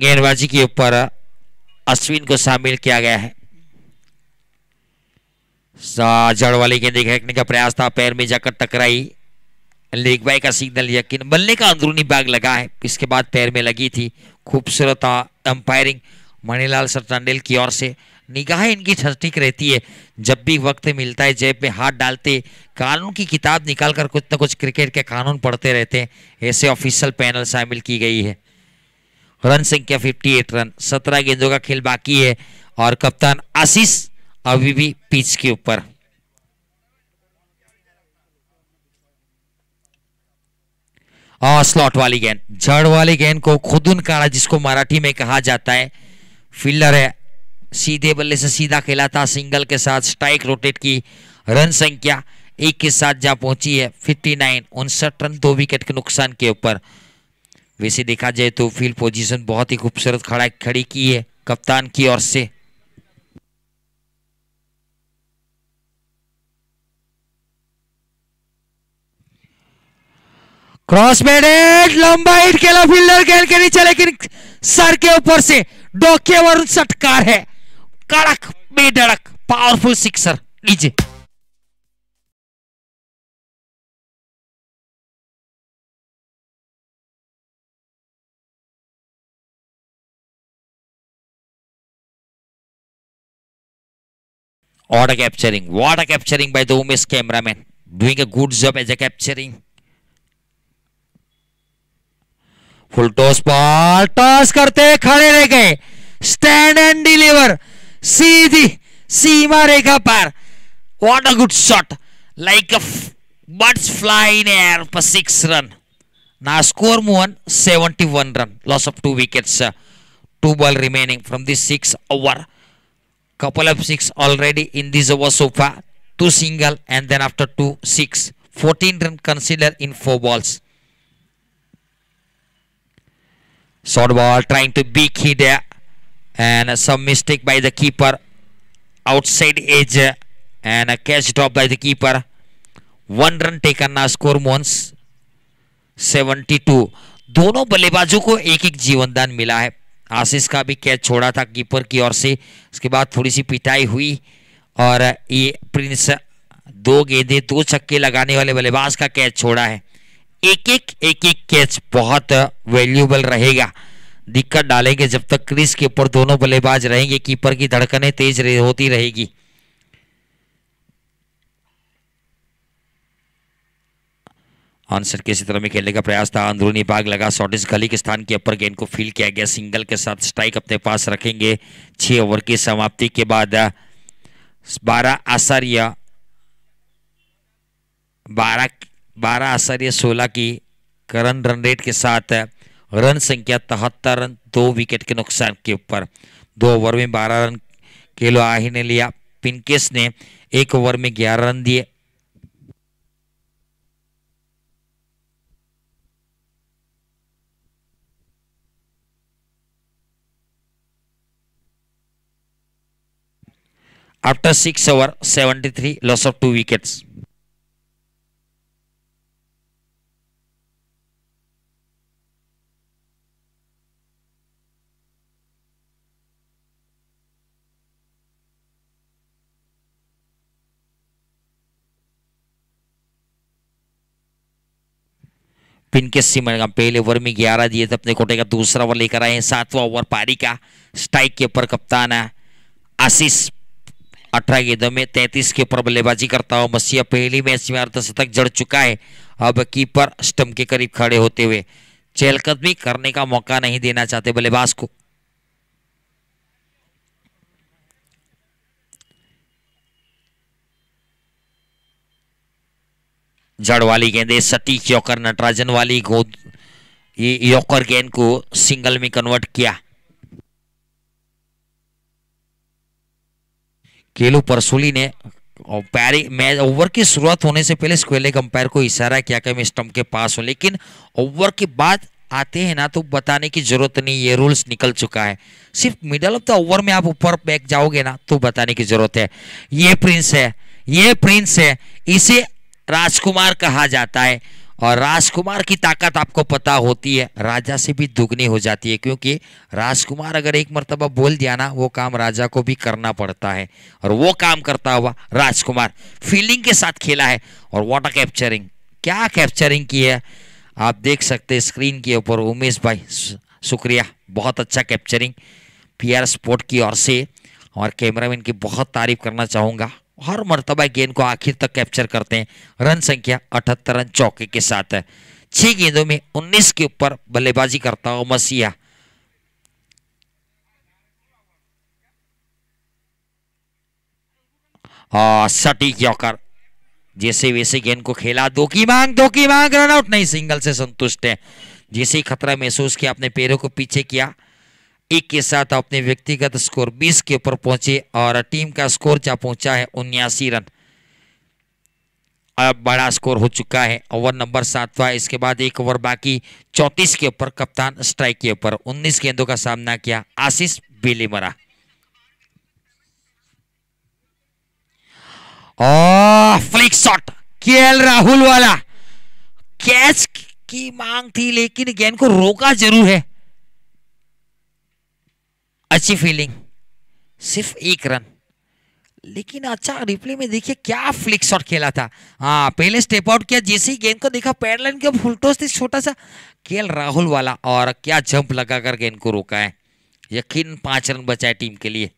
गेंदबाजी के ऊपर अश्विन को शामिल किया गया है जड़ वाली गेंद फेंकने का प्रयास था पैर में जाकर टकराई लेग बाई का सिग्नल यकीन बल्ले का अंदरूनी बैग लगा है इसके बाद पैर में लगी थी खूबसूरत अंपायरिंग मणिलाल सरटांडेल की ओर से निगाह इनकी ठीक रहती है जब भी वक्त मिलता है जेब में हाथ डालते कानून की किताब निकालकर कुछ ना कुछ क्रिकेट के कानून पढ़ते रहते हैं ऐसे ऑफिशियल पैनल शामिल की गई है रन संख्या 58 रन 17 गेंदों का खेल बाकी है और कप्तान आशीष अभी भी पिच के ऊपर और स्लॉट वाली गेंद जड़ वाली गेंद को खुदुन काड़ा जिसको मराठी में कहा जाता है फील्डर है सीधे बल्ले से सीधा खेला था सिंगल के साथ स्ट्राइक रोटेट की रन संख्या एक के साथ जा पहुंची है 59 उनसठ रन दो विकेट के नुकसान के ऊपर वैसे देखा जाए तो फील्ड पोजीशन बहुत ही खूबसूरत खड़ा खड़ी की है कप्तान की ओर से क्रॉस बेडेड लंबा हिट खेला फील्डर खेल के नीचे लेकिन सर के ऊपर से डोके वरुण सटकार है कड़क बेधड़क पावरफुल सिक्सर लीजिए auto capturing what a capturing by the Umis cameraman doing a good job as a capturing full toss ball toss karte khade reh stand and deliver seedhi seema rekha par what a good shot like a birds fly in air for 6 run now score mohan 71 run loss of two wickets two ball remaining from this 6 over couple of six already in this over so far two single and then after two six 14 run consider in four balls short ball trying to be key there and some mistake by the keeper outside edge and a catch drop by the keeper one run taken now score once 72 दोनों बल्लेबाजों को एक एक जीवनदान मिला है आशीष का भी कैच छोड़ा था कीपर की ओर से उसके बाद थोड़ी सी पिटाई हुई और ये प्रिंस दो गेंदे दो छक्के लगाने वाले बल्लेबाज का कैच छोड़ा है एक एक एक एक कैच बहुत वैल्यूबल रहेगा दिक्कत डालेंगे जब तक क्रिस के ऊपर दोनों बल्लेबाज रहेंगे कीपर की धड़कनें तेज होती रहेगी आंसर के तरह में खेलने का प्रयास था अंदरूनी भाग लगा शॉट गली के स्थान के अपर गेंद को फील किया गया सिंगल के साथ स्ट्राइक अपने पास रखेंगे छः ओवर की समाप्ति के बाद बारह आसार्य बारह बारह आसार्य सोलह की करण रन रेट के साथ रन संख्या तिहत्तर रन दो विकेट के नुकसान के ऊपर दो ओवर में बारह रन खेलो आही ने लिया पिनकेस ने एक ओवर में ग्यारह रन दिए after 6 over 73 loss of 2 wickets पिनकेसी मणगम पहले ओवर में ग्यारह दिए थे अपने कोटे का दूसरा ओवर लेकर आए हैं सातवां ओवर पारी का स्ट्राइक के ऊपर कप्तान है आशीष अठारह गेंदों में तैंतीस के ऊपर बल्लेबाजी करता हुआ मसीहा पहली मैच में अर्धशतक जड़ चुका है अब कीपर स्टम्प के करीब खड़े होते हुए चहलकदमी करने का मौका नहीं देना चाहते बल्लेबाज को जड़ वाली गेंद सटीक यॉकर नटराजन वाली गोद ये यॉकर गेंद को सिंगल में कन्वर्ट किया केलो परसोली ने पैरी मैच ओवर की शुरुआत होने से पहले स्क्वेले कंपायर को इशारा किया कि मैं स्टम्प के पास हूँ लेकिन ओवर के बाद आते हैं ना तो बताने की जरूरत नहीं ये रूल्स निकल चुका है सिर्फ मिडल ऑफ द ओवर में आप ऊपर बैक जाओगे ना तो बताने की जरूरत है ये प्रिंस है ये प्रिंस है इसे राजकुमार कहा जाता है और राजकुमार की ताकत आपको पता होती है राजा से भी दुगनी हो जाती है क्योंकि राजकुमार अगर एक मरतबा बोल दिया ना वो काम राजा को भी करना पड़ता है और वो काम करता हुआ राजकुमार फीलिंग के साथ खेला है और वाटर कैप्चरिंग क्या कैप्चरिंग की है आप देख सकते हैं स्क्रीन के ऊपर उमेश भाई शुक्रिया बहुत अच्छा कैप्चरिंग पी आर स्पोर्ट की ओर से और कैमरामैन की बहुत तारीफ करना चाहूँगा हर मरतबा गेंद को आखिर तक कैप्चर करते हैं रन संख्या अठहत्तर रन चौके के साथ है छह गेंदों में उन्नीस के ऊपर बल्लेबाजी करता हो मसीहा हाँ, सटीक यौकर जैसे वैसे गेंद को खेला दो की मांग दो की मांग रन आउट नहीं सिंगल से संतुष्ट है जैसे ही खतरा महसूस किया अपने पैरों को पीछे किया एक के साथ अपने व्यक्तिगत स्कोर 20 के ऊपर पहुंचे और टीम का स्कोर जहां पहुंचा है उन्यासी रन अब बड़ा स्कोर हो चुका है ओवर नंबर सातवा इसके बाद एक ओवर बाकी चौतीस के ऊपर कप्तान स्ट्राइक के ऊपर 19 गेंदों का सामना किया Ashish Belemara flick shot KL Rahul वाला कैच की मांग थी लेकिन गेंद को रोका जरूर है अच्छी फीलिंग सिर्फ एक रन लेकिन अच्छा रिप्ले में देखिए क्या फ्लिक शॉट खेला था हाँ पहले स्टेप आउट किया जैसे ही गेंद को देखा पैर लाइन के फुलटोस थे छोटा सा केएल राहुल वाला और क्या जंप लगाकर गेंद को रोका है यकीन पांच रन बचाए टीम के लिए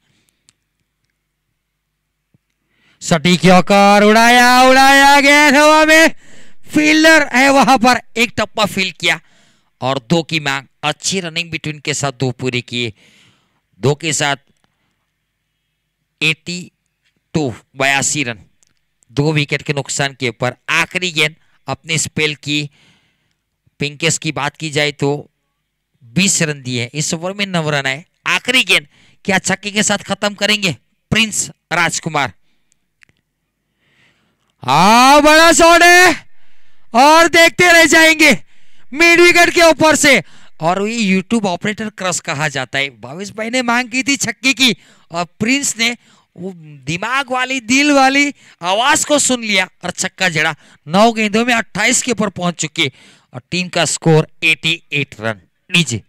सटीक यॉकर उड़ाया उड़ाया गेंद हवा में फील्डर है वहां पर एक टप्पा फील किया और दो की मांग अच्छी रनिंग बिटवीन के साथ दो पूरी किए दो के साथ एटी टू बयासी रन दो विकेट के नुकसान के ऊपर आखिरी गेंद अपने स्पेल की पिंकेस की बात की जाए तो बीस रन दिए इस ओवर में नौ रन आए आखिरी गेंद क्या छक्के के साथ खत्म करेंगे प्रिंस राजकुमार हा बड़ा शॉट है और देखते रह जाएंगे मिड विकेट के ऊपर से और ये यूट्यूब ऑपरेटर क्रश कहा जाता है भावेश भाई ने मांग की थी छक्की की और प्रिंस ने वो दिमाग वाली दिल वाली आवाज को सुन लिया और छक्का जड़ा नौ गेंदों में 28 के ऊपर पहुंच चुके और टीम का स्कोर 88 रन लीजिए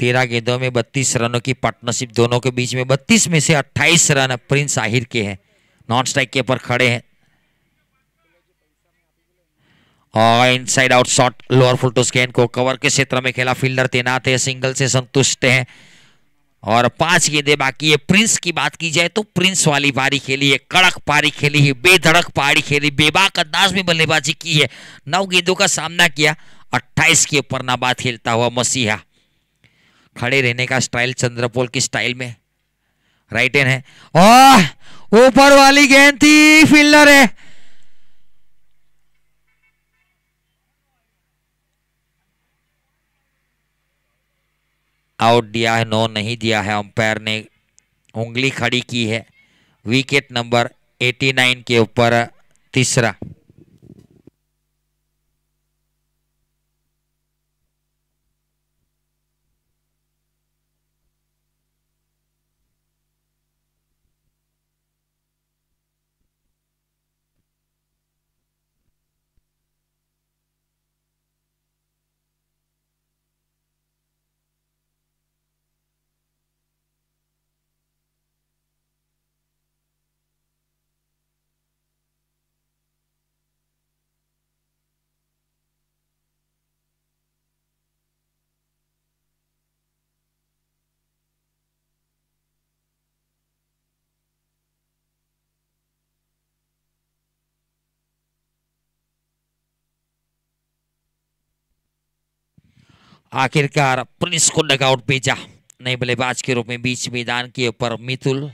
तेरह गेंदों में बत्तीस रनों की पार्टनरशिप दोनों के बीच में बत्तीस में से अट्ठाईस रन प्रिंस आहिर के हैं नॉन स्ट्राइक के पर खड़े हैं और inside out shot lower full toss स्कैन को कवर के क्षेत्र में खेला फील्डर तैनात है सिंगल से संतुष्ट है और पांच गेंदे बाकी है प्रिंस की बात की जाए तो प्रिंस वाली पारी खेली है कड़क पारी खेली है बेधड़क पारी खेली बेबाक अंदाज में बल्लेबाजी की है नौ गेंदों का सामना किया अट्ठाईस के ऊपर नाबाद खेलता हुआ मसीहा खड़े रहने का स्टाइल चंद्रपोल की स्टाइल में राइट एंड है ऊपर वाली गेंद थी फील्डर है आउट दिया है नो नहीं दिया है अंपायर ने उंगली खड़ी की है विकेट नंबर 89 के ऊपर तीसरा आखिरकार पुलिस को नगआउट भेजा नए बल्लेबाज के रूप में बीच मैदान के ऊपर मितुल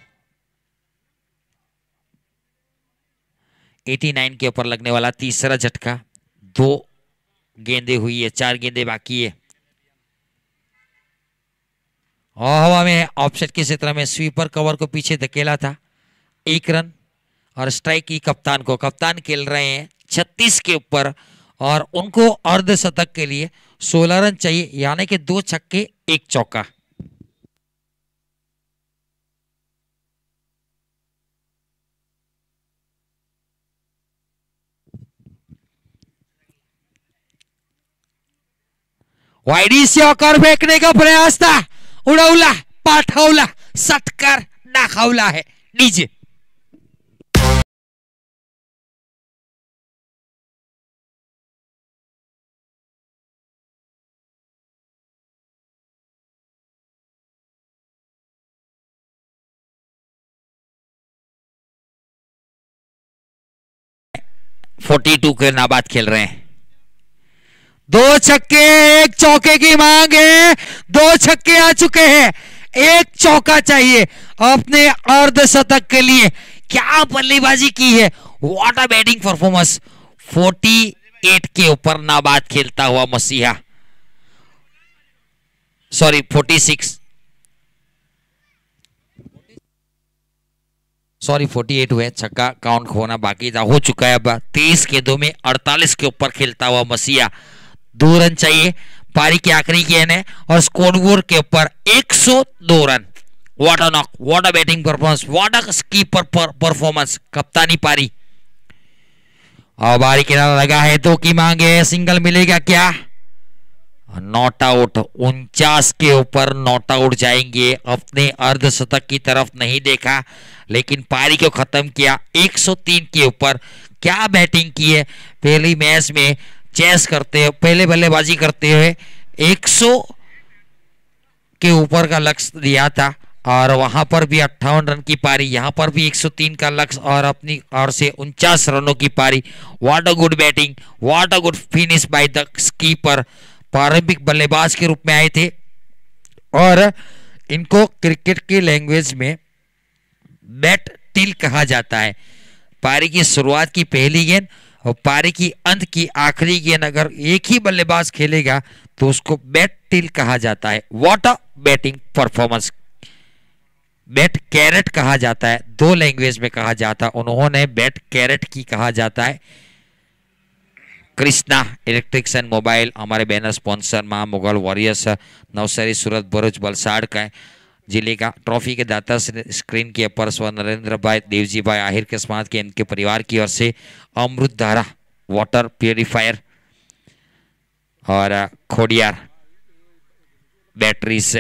89 के ऊपर लगने वाला तीसरा झटका दो गेंदे हुई है चार गेंदे बाकी है और हवा में ऑफसेट के क्षेत्र में स्वीपर कवर को पीछे धकेला था एक रन और स्ट्राइक की कप्तान को कप्तान खेल रहे हैं छत्तीस के ऊपर और उनको अर्धशतक के लिए सोलह रन चाहिए यानी कि दो छक्के एक चौका वाइडीसी से फेंकने का प्रयास था उड़ौला पाठौला सटकर नाखौला है नीचे फोर्टी टू के नाबाद खेल रहे हैं दो छक्के एक चौके की मांग है दो छक्के आ चुके हैं एक चौका चाहिए अपने अर्धशतक के लिए क्या बल्लेबाजी की है वॉट अ बैटिंग परफॉर्मेंस 48 के ऊपर नाबाद खेलता हुआ मसीहा सॉरी 46 सॉरी 48 हुए छक्का काउंट होना बाकी था हो चुका है अब तेईस दो में 48 के ऊपर खेलता हुआ मसिया दो रन चाहिए पारी के आखिरी गेंद है और स्कोरबोर्ड के ऊपर 102 run what a knock what a batting performance what a skipper performance कप्तानी पारी और बारी किनारा लगा है दो की मांगे सिंगल मिलेगा क्या नॉट आउट उनचास के ऊपर नॉट आउट जाएंगे अपने अर्धशतक की तरफ नहीं देखा लेकिन पारी को खत्म किया 103 के ऊपर क्या बैटिंग की है पहली मैच में चेस करते हुए पहले बल्लेबाजी करते हुए 100 के ऊपर का लक्ष्य दिया था और वहां पर भी अट्ठावन रन की पारी यहां पर भी 103 का लक्ष्य और अपनी और से उनचास रनों की पारी what a good batting what a good finish by the skipper प्रारंभिक बल्लेबाज के रूप में आए थे और इनको क्रिकेट की लैंग्वेज में बैट टिल कहा जाता है पारी की शुरुआत की पहली गेंद और पारी की अंत की आखिरी गेंद अगर एक ही बल्लेबाज खेलेगा तो उसको बैट टिल कहा जाता है what a batting performance bat carried कहा जाता है दो लैंग्वेज में कहा जाता है उन्होंने बैट कैरेट की कहा जाता है इलेक्ट्रिक्स एंड मोबाइल अमार बेनर स्पॉन्सर સ્પોન્સરમાં मुगल वॉरियर्स नवसारी सूरत भरूच वलसाड़ का जिले का ट्रॉफी के दाता स्क्रीन के अपर स्व नरेंद्र भाई देवजी भाई आहिर के समाज के इनके परिवार की ओर से अमृत धारा वाटर प्योरीफायर और खोडियार बैटरीज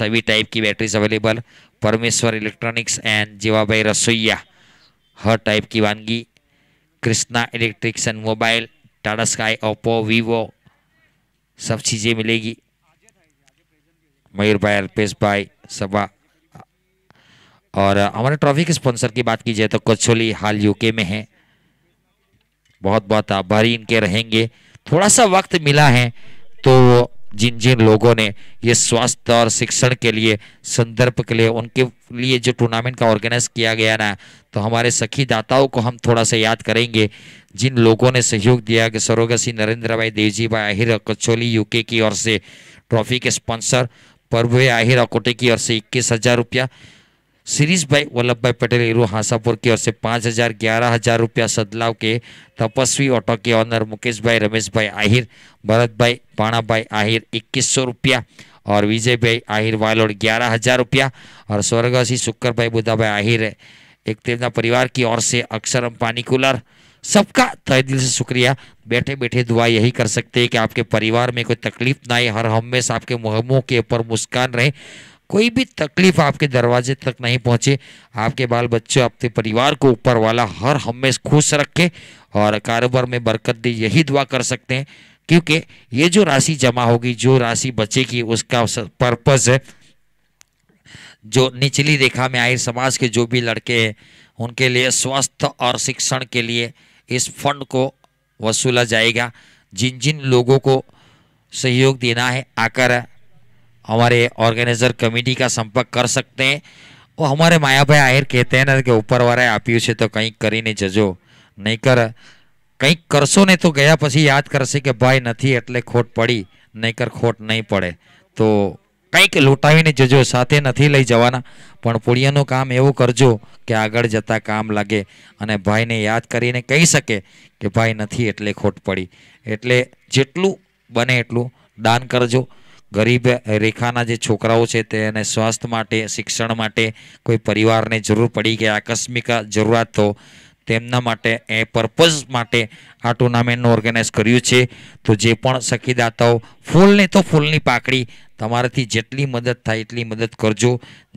सभी टाइप की batteries available Parmeshwar electronics and Jiva bhai हर टाइप की वानगी Krishna electrics and mobile Tata Sky Oppo Vivo सब चीज़ें मिलेगी मयूर भाई अल्पेश भाई सबा और हमारे ट्रॉफी के स्पॉन्सर की बात की जाए तो कच्छोली हाल यूके में है बहुत बहुत आभारी इनके रहेंगे थोड़ा सा वक्त मिला है तो जिन जिन लोगों ने ये स्वास्थ्य और शिक्षण के लिए संदर्भ के लिए उनके लिए जो टूर्नामेंट का ऑर्गेनाइज किया गया ना तो हमारे सखी दाताओं को हम थोड़ा सा याद करेंगे जिन लोगों ने सहयोग दिया कि सरोगसी नरेंद्र भाई देवजी भाई आहिर कछोली यूके की ओर से ट्रॉफी के स्पॉन्सर परभु आहिर अकोटे की ओर से इक्कीस हज़ार रुपया शिरीष भाई वल्लभ भाई पटेल इरू हासापुर की ओर से पाँच हजार ग्यारह हजार रुपया सदलाव के तपस्वी ऑटो के ऑनर मुकेश भाई रमेश भाई आहिर भरत भाई पाणा भाई आहिर इक्कीस सौ रुपया और विजय भाई आहिर वालोड ग्यारह हजार रुपया और स्वर्गवासी शुक्र भाई बुद्धा भाई आहिर एक तेवना परिवार की ओर से अक्षरम पानी कूलर सबका तय दिल से शुक्रिया बैठे बैठे दुआ यही कर सकते हैं कि आपके परिवार में कोई तकलीफ ना आए हर हमेशा आपके मुहमों के ऊपर मुस्कान रहे कोई भी तकलीफ आपके दरवाजे तक नहीं पहुंचे आपके बाल बच्चों आपके परिवार को ऊपर वाला हर हमेश खुश रखे और कारोबार में बरकत दे यही दुआ कर सकते हैं क्योंकि ये जो राशि जमा होगी जो राशि बचेगी उसका पर्पज़ है जो निचली रेखा में आए समाज के जो भी लड़के हैं उनके लिए स्वास्थ्य और शिक्षण के लिए इस फंड को वसूला जाएगा जिन जिन लोगों को सहयोग देना है आकर हमारे ऑर्गेनाइजर कमेटी का संपर्क कर सकते हैं वो हमारे माया भाई आहिर कहते हैं ना કે ઉપરવાળાએ આપ્યું છે તો કંઈક કરીને જજો નહીકર કંઈક કરશો ને તો ગયા પછી યાદ કરશે કે ભાઈ નથી એટલે ખોટ પડી નહીકર ખોટ નહીં પડે તો કંઈક લૂંટાવીને જજો સાથે નથી લઈ જવાના પણ પુણ્યનું કામ એવું કરજો કે આગળ જતાં કામ લાગે અને ભાઈને યાદ કરીને કહી શકે કે ભાઈ નથી એટલે ખોટ પડી એટલે જેટલું બને એટલું દાન કરજો ગરીબ રેખાના જે છોકરાઓ છે તેને સ્વાસ્થ્ય માટે શિક્ષણ માટે કોઈ પરિવારને જરૂર પડી કે આકસ્મિક જરૂરિયાત તો તેમના માટે એ પર્પઝ માટે આ ટુર્નામેન્ટનું ઓર્ગેનાઇઝ કર્યું છે તો જે પણ સખીદાતાઓ ફૂલને તો ફૂલની પાકડી તમારાથી જેટલી મદદ થાય એટલી મદદ કરજો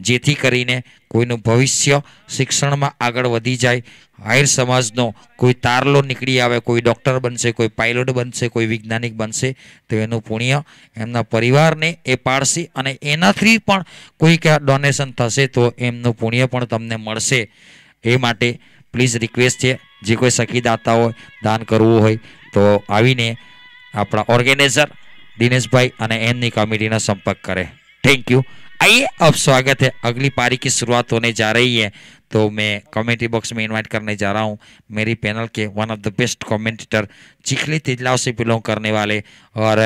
જેથી કરીને કોઈનું ભવિષ્ય શિક્ષણમાં આગળ વધી જાય આહિર સમાજનો કોઈ તારલો નીકળી આવે કોઈ ડૉક્ટર બનશે કોઈ પાયલોટ બનશે કોઈ વૈજ્ઞાનિક બનશે તો એનું પુણ્ય એમના પરિવારને એ પાડશે અને એનાથી પણ કોઈ ડોનેશન થશે તો એમનું પુણ્ય પણ તમને મળશે એ માટે प्लीज़ रिक्वेस्ट है जो कोई सखीदाता हो दान करव हो तो આવીને ऑर्गेनाइजर दिनेश भाई અને कमिटी ने संपर्क करें थैंक यू आइए अब स्वागत है अगली पारी की शुरुआत होने जा रही है तो मैं कमेंट्री बॉक्स में इनवाइट करने जा रहा हूं मेरी पैनल के one of the best commentator Chikhli Tijlav से बिलोंग करने वाले और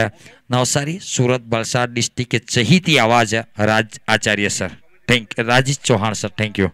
नवसारी सूरत बलसा डिस्ट्रिक्ट के चहीती आवाज़ है Raj Acharya sir thank Rajesh Chauhan sir thank you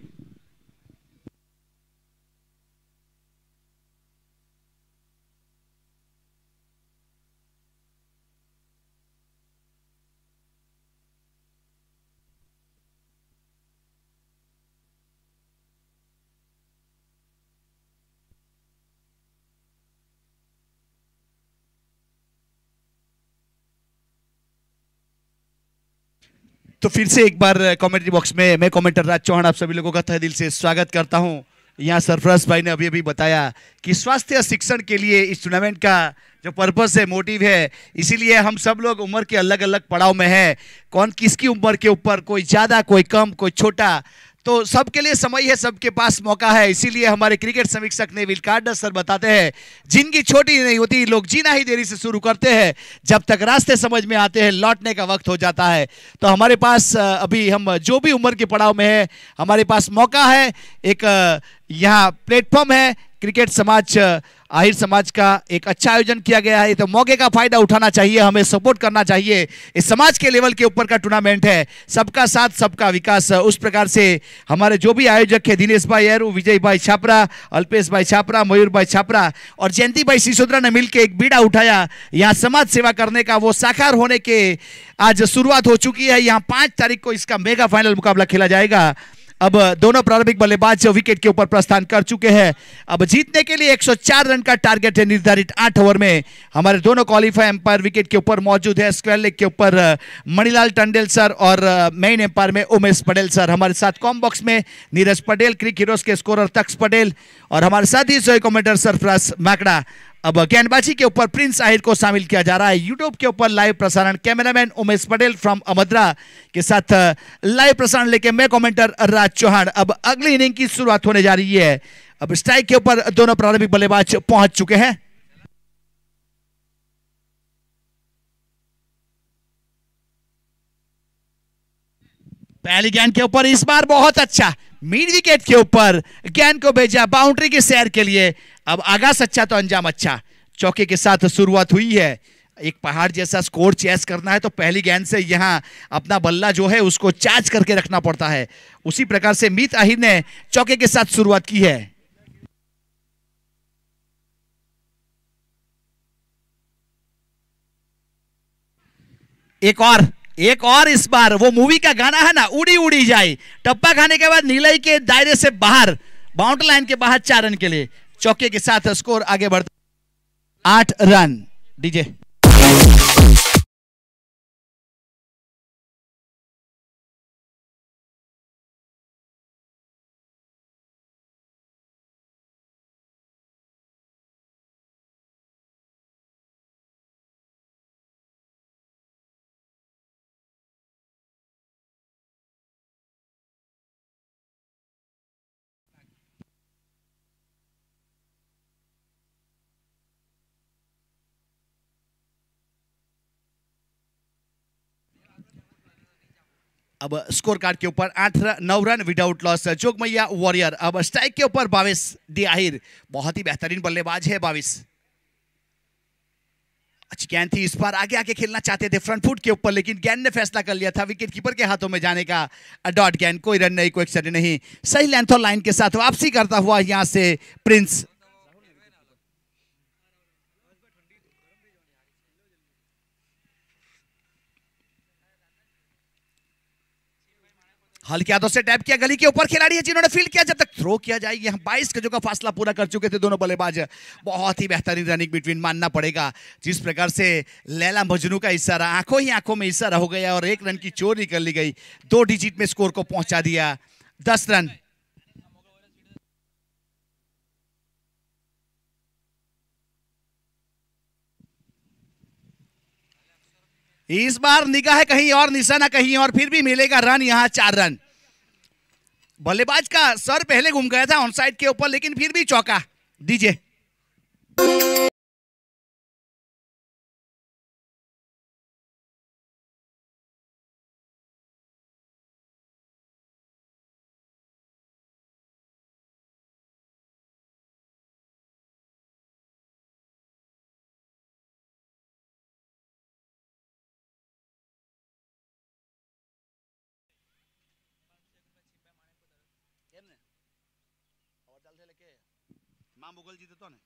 तो फिर से एक बार कमेंट्री बॉक्स में मैं कमेंटर राज चौहान आप सभी लोगों का तह दिल से स्वागत करता हूं यहाँ सरफराज भाई ने अभी अभी बताया कि स्वास्थ्य शिक्षण के लिए इस टूर्नामेंट का जो पर्पस है मोटिव है इसीलिए हम सब लोग उम्र के अलग अलग पड़ाव में हैं कौन किसकी उम्र के ऊपर कोई ज़्यादा कोई कम कोई छोटा तो सबके लिए समय है सबके पास मौका है इसीलिए हमारे क्रिकेट समीक्षक ने विलकार्डर सर बताते हैं जिनकी छोटी नहीं होती लोग जीना ही देरी से शुरू करते हैं जब तक रास्ते समझ में आते हैं लौटने का वक्त हो जाता है तो हमारे पास अभी हम जो भी उम्र के पड़ाव में है हमारे पास मौका है एक यहाँ प्लेटफॉर्म है क्रिकेट समाज आहिर समाज का एक अच्छा आयोजन किया गया है तो मौके का फायदा उठाना चाहिए हमें सपोर्ट करना चाहिए इस समाज के लेवल के ऊपर का टूर्नामेंट है सबका साथ सबका विकास उस प्रकार से हमारे जो भी आयोजक है दिनेश भाई एरू विजय भाई छापरा अल्पेश भाई छापरा मयूर भाई छापरा और जयंती भाई सिसोदरा ने मिलकर एक बीड़ा उठाया यहाँ समाज सेवा करने का वो साकार होने के आज शुरुआत हो चुकी है यहाँ पाँच तारीख को इसका मेगा फाइनल मुकाबला खेला जाएगा अब दोनों प्रारंभिक बल्लेबाज विकेट के ऊपर प्रस्थान कर चुके हैं अब जीतने के लिए 104 रन का टारगेट है निर्धारित आठ ओवर में हमारे दोनों क्वालिफाई एम्पायर विकेट के ऊपर मौजूद है स्क्वेर लेग के ऊपर मणिलाल टंडेल सर और मेन एम्पायर में उमेश पटेल सर हमारे साथ कॉम बॉक्स में नीरज पटेल क्रिक हीरोज के स्कोर तक्ष पटेल और हमारे साथ ही सोए कॉमेंटर सरफराज मैकड़ा अब गेंदबाजी के ऊपर प्रिंस आहिर को शामिल किया जा रहा है यूट्यूब के ऊपर लाइव प्रसारण कैमरामैन उमेश पटेल फ्रॉम अमद्रा के साथ लाइव प्रसारण लेके मैं कमेंटर राज चौहान अब अगली इनिंग की शुरुआत होने जा रही है अब स्ट्राइक के ऊपर दोनों प्रारंभिक बल्लेबाज पहुंच चुके हैं पहली गेंद के ऊपर इस बार बहुत अच्छा मिड विकेट के ऊपर गेंद को भेजा बाउंड्री के सैर के लिए अब आगा अच्छा तो अंजाम अच्छा चौके के साथ शुरुआत हुई है एक पहाड़ जैसा स्कोर चेस करना है तो पहली गेंद से यहाँ अपना बल्ला जो है उसको चार्ज करके रखना पड़ता है उसी प्रकार से मीत आहिर ने चौके के साथ शुरुआत की है एक और एक और इस बार वो मूवी का गाना है ना उड़ी उड़ी जाए टप्पा खाने के बाद नीलई के दायरे से बाहर बाउंड लाइन के बाहर चार रन के लिए चौके के साथ स्कोर आगे बढ़ता आठ रन डीजे अब स्कोर कार्ड के ऊपर आठ नौ run without loss Jogmaiya warrior अब स्ट्राइक के ऊपर बाविस डी आहिर बहुत ही बेहतरीन बल्लेबाज है बाविस अच्छी गेंद थी इस बार आगे आके खेलना चाहते थे फ्रंट फुट के ऊपर लेकिन गेंद ने फैसला कर लिया था विकेट कीपर के हाथों में जाने का डॉट गेंद कोई रन नहीं कोई नहीं सही लेंथ और लाइन के साथ वापसी करता हुआ यहाँ से प्रिंस हल्के यादव से टैप किया गली के ऊपर खिलाड़ी है जिन्होंने फील्ड किया जब तक थ्रो किया जाएगी हम 22 गजों का फासला पूरा कर चुके थे दोनों बल्लेबाज बहुत ही बेहतरीन रनिंग बिटवीन मानना पड़ेगा जिस प्रकार से लैला मजनू का हिस्सा रहा आंखों ही आंखों में हिस्सा हो गया और एक रन की चोरी कर ली गई दो डिजिट में स्कोर को पहुंचा दिया दस रन इस बार निगाह कहीं और निशाना कहीं और फिर भी मिलेगा रन यहाँ चार रन बल्लेबाज का सर पहले घूम गया था ऑन साइड के ऊपर लेकिन फिर भी चौका दीजिए મા મોગલજી દેતો ને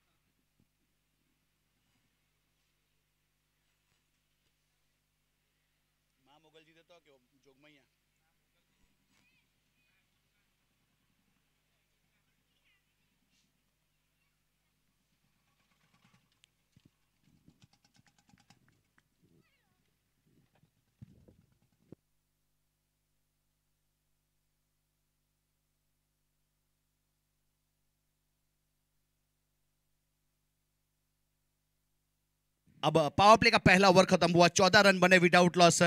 अब पावर प्ले का पहला ओवर खत्म हुआ चौदह रन बने विदाउट लॉस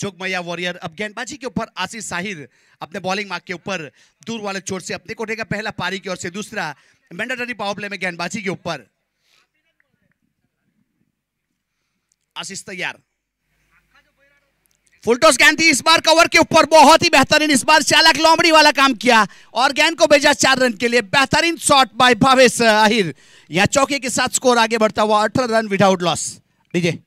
जोगमैया वॉरियर अब गेंदबाजी के ऊपर आशीष साहिर अपने बॉलिंग मार्क के ऊपर दूर वाले चोर से अपने कोठे का पहला पारी की ओर से दूसरा मैंडेटरी पावर प्ले में गेंदबाजी के ऊपर आशीष तैयार फुलटोस गेंद थी इस बार कवर के ऊपर बहुत ही बेहतरीन इस बार चालक लोमड़ी वाला काम किया और गेंद को भेजा चार रन के लिए बेहतरीन शॉट बाय भावेश आहिर यहाँ चौके के साथ स्कोर आगे बढ़ता हुआ अठारह रन विदाउट लॉस लीजिए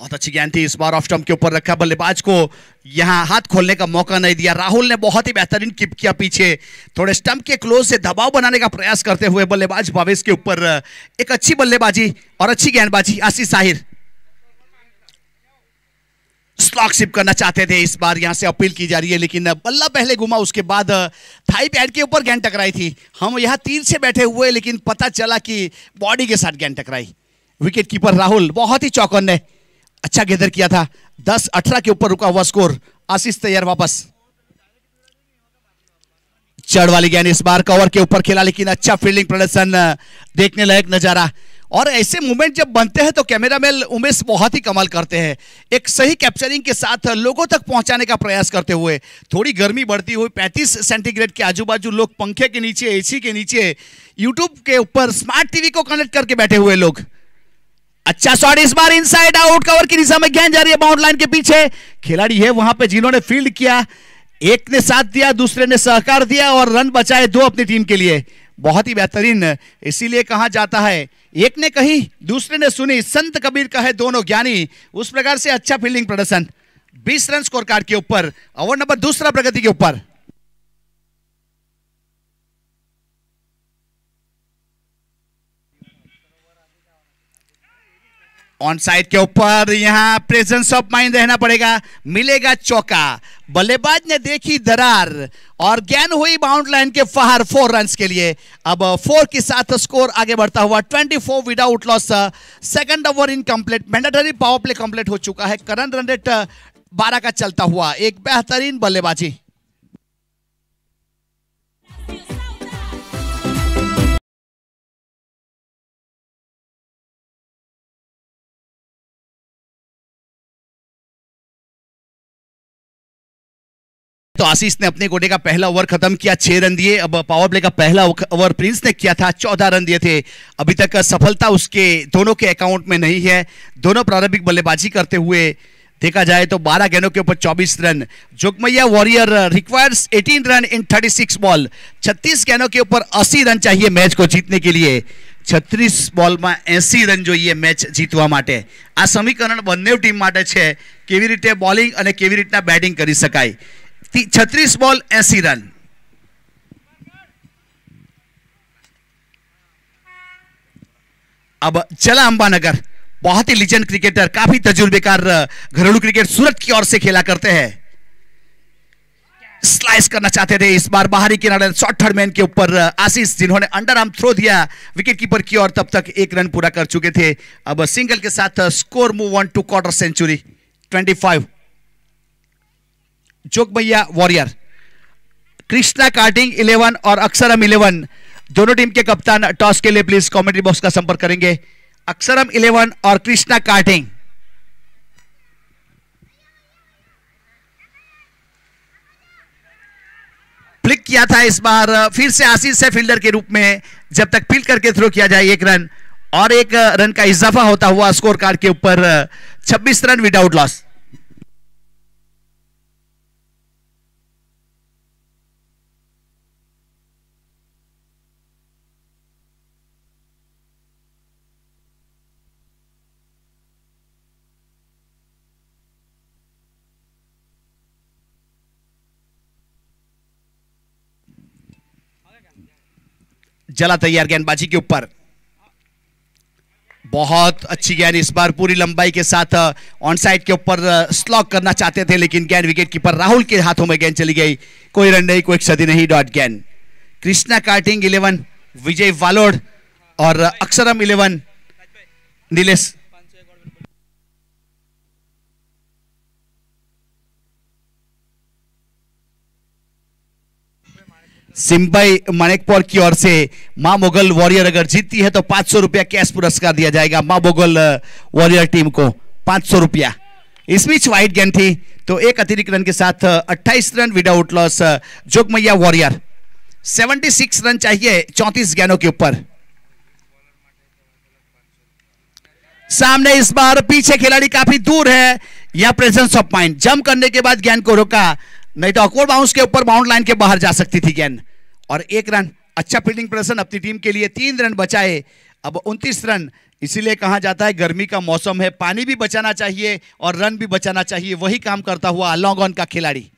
बहुत अच्छी गेंद थी इस बार ऑफ स्टम्प के ऊपर रखा बल्लेबाज को यहां हाथ खोलने का मौका नहीं दिया राहुल ने बहुत ही बेहतरीन किप किया पीछे थोड़े स्टंप के क्लोज से दबाव बनाने का प्रयास करते हुए बल्लेबाज भावेश के ऊपर एक अच्छी बल्लेबाजी और अच्छी गेंदबाजी आशीष साहिर स्लॉकशिप करना चाहते थे इस बार यहां से अपील की जा रही है लेकिन बल्ला पहले घुमा उसके बाद थाई पैड के ऊपर गेंद टकराई थी हम यहां तीर से बैठे हुए लेकिन पता चला कि बॉडी के साथ गेंद टकराई विकेट कीपर राहुल बहुत ही चौकन्ने अच्छा गेदर किया था दस अठारह के ऊपर रुका हुआ स्कोर आशीष तैयार वापस चढ़ वाली गेंद इस बार कवर के ऊपर खेला लेकिन अच्छा फील्डिंग प्रदर्शन देखने लायक नजारा और ऐसे मूवमेंट जब बनते हैं तो कैमरा मैन उमेश बहुत ही कमाल करते हैं एक सही कैप्चरिंग के साथ लोगों तक पहुंचाने का प्रयास करते हुए थोड़ी गर्मी बढ़ती हुई 35 सेंटीग्रेड के आजू बाजू लोग पंखे के नीचे एसी के नीचे यूट्यूब के ऊपर स्मार्ट टीवी को कनेक्ट करके बैठे हुए लोग अच्छा शॉट इस बार इनसाइड आउट कवर की दिशा में गेंद जा रही है बाउंड लाइन के पीछे खिलाड़ी है वहां पे जिन्होंने फील्ड किया एक ने साथ दिया दूसरे ने सहकार दिया और रन बचाए दो अपनी टीम के लिए बहुत ही बेहतरीन इसीलिए कहा जाता है एक ने कही दूसरे ने सुनी संत कबीर का है दोनों ज्ञानी उस प्रकार से अच्छा फील्डिंग प्रदर्शन 20 रन स्कोर कार्ड के ऊपर और नंबर दूसरा प्रगति के ऊपर ऑन साइड के ऊपर यहाँ प्रेजेंस ऑफ माइंड रहना पड़ेगा मिलेगा चौका बल्लेबाज ने देखी दरार और गैन हुई बाउंड लाइन के फहर फोर रन के लिए अब फोर के साथ स्कोर आगे बढ़ता हुआ 24 four without loss second over incomplete mandatory power play complete हो चुका है करंट रन रेट बारह का चलता हुआ एक बेहतरीन बल्लेबाजी तो आशीष ने अपने गोडे का पहला ओवर खत्म किया छह रन दिए अब पावर प्ले का पहला ओवर प्रिंस ने किया था चौदह रन दिए थे अभी तक सफलता उसके दोनों के अकाउंट में नहीं है दोनों प्रारंभिक बल्लेबाजी करते हुए देखा जाए तो 12 गेंदों के ऊपर 24 run Jogmaiya warrior requires 18 run in 36 ball 36 गेंदों के ऊपर 80 रन चाहिए मैच को जीतने के लिए 36 बॉल में બોલમાં रन जो ये मैच जीतवा माटे आ समीकरण બંને टीम माटे छे केवी रीते बॉलिंग और केवी रीतना बैटिंग कर सकाय छत्तीस बॉल ऐसी रन अब चला अंबानगर बहुत ही लीजेंड क्रिकेटर काफी तजुर्बेकार घरेलू क्रिकेट सूरत की ओर से खेला करते हैं स्लाइस करना चाहते थे इस बार बाहरी किनारे शॉर्ट थर्ड मैन के ऊपर आशीष जिन्होंने अंडर आर्म थ्रो दिया विकेट कीपर की ओर तब तक एक रन पूरा कर चुके थे अब सिंगल के साथ score move on to quarter century five चोक भैया वॉरियर कृष्णा कार्टिंग इलेवन और अक्षरम इलेवन दोनों टीम के कप्तान टॉस के लिए प्लीज कमेंट्री बॉक्स का संपर्क करेंगे अक्षरम इलेवन और कृष्णा कार्टिंग फ्लिक किया था इस बार फिर से आशीष से फील्डर के रूप में जब तक फील्ड करके थ्रो किया जाए एक रन और एक रन का इजाफा होता हुआ स्कोर कार्ड के ऊपर 26 रन विदाउट लॉस जला तैयार गेंदबाजी के ऊपर बहुत अच्छी गेंद इस बार पूरी लंबाई के साथ ऑन साइड के ऊपर स्लॉक करना चाहते थे लेकिन गेंद विकेट कीपर राहुल के हाथों में गेंद चली गई कोई रन नहीं कोई क्षति नहीं डॉट गेंद कृष्णा कार्टिंग इलेवन विजय वालोड और अक्षरम इलेवन नीलेश सिम्बाई मणिकपुर की ओर से माँ मुगल वॉरियर अगर जीतती है तो पांच सौ रुपया कैश पुरस्कार दिया जाएगा माँ मुगल वॉरियर टीम को पांच सौ रुपया इस बीच व्हाइट गेंद थी तो एक अतिरिक्त रन के साथ 28 run without loss Jogmaiya warrior 76 run चाहिए 34 गेंदों के ऊपर सामने इस बार पीछे खिलाड़ी काफी दूर है या प्रेजेंस ऑफ माइंड जंप करने के बाद गेंद को रोका नहीं तो अकोर बाउंस के ऊपर बाउंड लाइन के बाहर जा सकती थी गेंद और एक रन अच्छा फील्डिंग प्रदर्शन अपनी टीम के लिए तीन रन बचाए अब उनतीस रन इसीलिए कहा जाता है गर्मी का मौसम है पानी भी बचाना चाहिए और रन भी बचाना चाहिए वही काम करता हुआ लॉन्ग ऑन का खिलाड़ी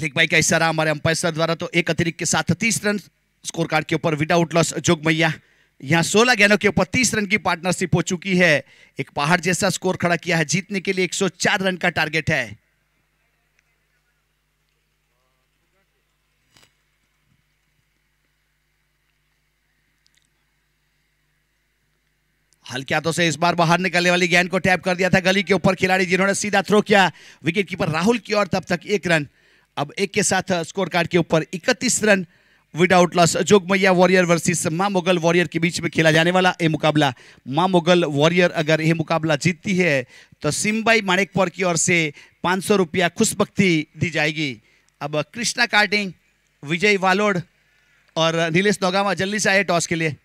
लेख भाई का इशारा हमारे अंपायर सर द्वारा तो एक अतिरिक्त के साथ तीस रन स्कोर कार्ड के ऊपर विदाउट लॉस मैया यहाँ सोलह गेंदों के ऊपर तीस रन की पार्टनरशिप हो चुकी है एक पहाड़ जैसा स्कोर खड़ा किया है जीतने के लिए एक रन का टारगेट है हल्के हाथों से इस बार बाहर निकलने वाली गेंद को टैप कर दिया था गली के ऊपर खिलाड़ी जिन्होंने सीधा थ्रो किया विकेट कीपर राहुल की ओर तब तक एक रन अब एक के साथ स्कोर कार्ड के ऊपर इकतीस रन विदाउट लॉस अजोग मैया वॉरियर वर्सेस माँ मुगल वॉरियर के बीच में खेला जाने वाला ये मुकाबला माँ मुगल वॉरियर अगर ये मुकाबला जीतती है तो सिम्बाई माणिकपुर की ओर से पाँच सौ रुपया खुशबक्ति दी जाएगी अब कृष्णा कार्टिंग विजय वालोड़ और नीलेष नौगामा जल्दी से आए टॉस के लिए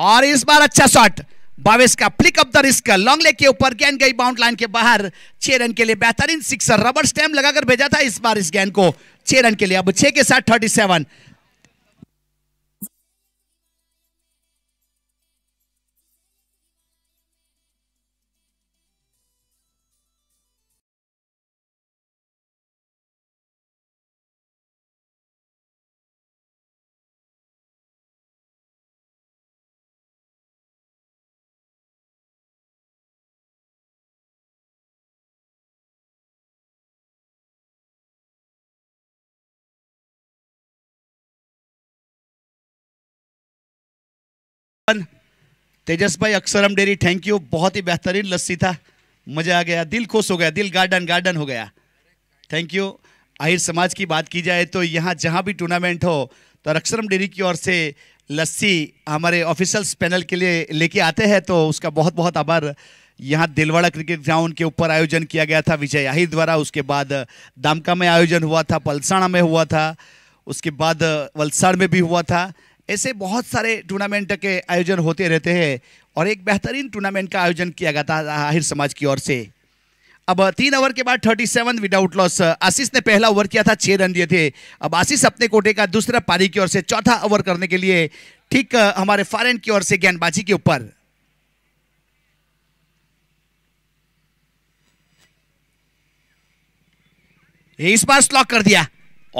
और इस बार अच्छा शॉट बावेस का up the risk long leg के ऊपर गेंद गई बाउंड लाइन के बाहर छह रन के लिए बेहतरीन सिक्सर रबर स्टैम्प लगाकर भेजा था इस बार इस गेंद को छह रन के लिए अब छह के साथ थर्टी सेवन तेजस भाई अक्षरम डेरी थैंक यू बहुत ही बेहतरीन लस्सी था मज़ा आ गया दिल खुश हो गया दिल गार्डन गार्डन हो गया थैंक यू आहिर समाज की बात की जाए तो यहाँ जहाँ भी टूर्नामेंट हो तो अक्षरम डेरी की ओर से लस्सी हमारे ऑफिशल्स पैनल के लिए लेके आते हैं तो उसका बहुत बहुत आभार यहाँ दिलवाड़ा क्रिकेट ग्राउंड के ऊपर आयोजन किया गया था विजय आहिर द्वारा उसके बाद दामका में आयोजन हुआ था पलसाणा में हुआ था उसके बाद वलसाड़ में भी हुआ था ऐसे बहुत सारे टूर्नामेंट के आयोजन होते रहते हैं और एक बेहतरीन टूर्नामेंट का आयोजन किया गया था आहिर समाज की ओर से अब तीन ओवर के बाद thirty seven without loss Ashish ने पहला ओवर किया था छः रन दिए थे अब आशीष अपने कोटे का दूसरा पारी की ओर से चौथा ओवर करने के लिए ठीक हमारे फॉरन की ओर से गेंदबाजी के ऊपर इस बार स्लॉक कर दिया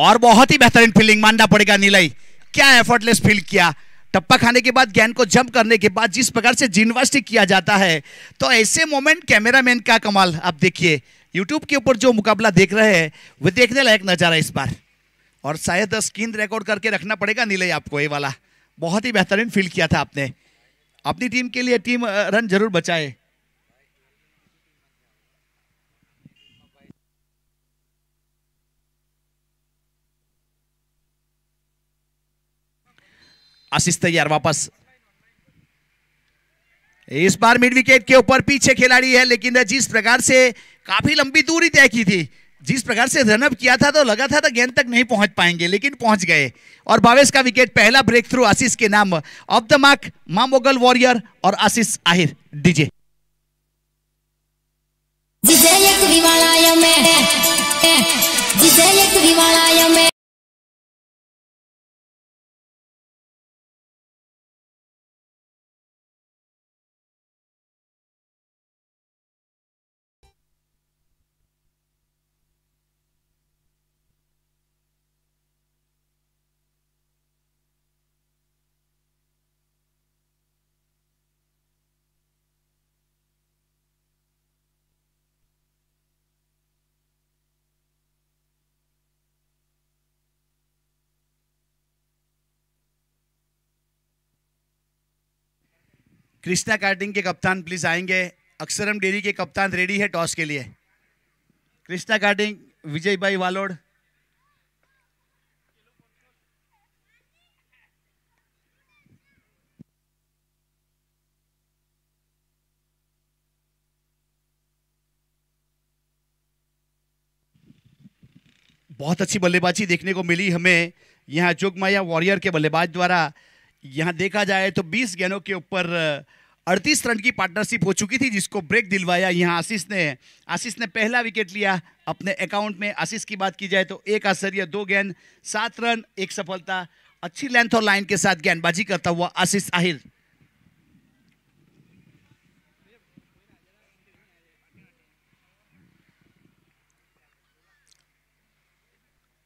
और बहुत ही बेहतरीन फील्डिंग मानना पड़ेगा नीलाई क्या एफर्टलेस फील किया टप्पा खाने के बाद ज्ञान को जंप करने के बाद जिस प्रकार से जिनवर्सिटी किया जाता है तो ऐसे मोमेंट कैमरामैन का कमाल आप देखिए यूट्यूब के ऊपर जो मुकाबला देख रहे हैं वो देखने लायक नज़ारा इस बार और शायद स्क्रीन रिकॉर्ड करके रखना पड़ेगा नीले आपको ये वाला बहुत ही बेहतरीन फील किया था आपने अपनी टीम के लिए टीम रन जरूर बचाए आशीष तैयार वापस इस बार मिड विकेट के ऊपर पीछे खिलाड़ी है लेकिन जिस प्रकार से काफी लंबी दूरी तय की थी जिस प्रकार से रनअप किया था तो लगा था तो गेंद तक नहीं पहुंच पाएंगे लेकिन पहुंच गए और भावेश का विकेट पहला ब्रेक थ्रू आशीष के नाम ऑफ द मार्क मा मोगल वॉरियर और आशीष आहिर डीजे कृष्णा कार्टिंग के कप्तान प्लीज आएंगे अक्षरम डेरी के कप्तान रेडी है टॉस के लिए कृष्णा कार्टिंग विजय भाई वालोड बहुत अच्छी बल्लेबाजी देखने को मिली हमें यहाँ जोगमाया वॉरियर के बल्लेबाज द्वारा यहाँ देखा जाए तो 20 गेंदों के ऊपर 38 रन की पार्टनरशिप हो चुकी थी जिसको ब्रेक दिलवाया यहाँ आशीष ने आशीष ने पहला विकेट लिया अपने अकाउंट में आशीष की बात की जाए तो एक आश्चर्य दो गेंद सात रन एक सफलता अच्छी लेंथ और लाइन के साथ गेंदबाजी करता हुआ आशीष आहिर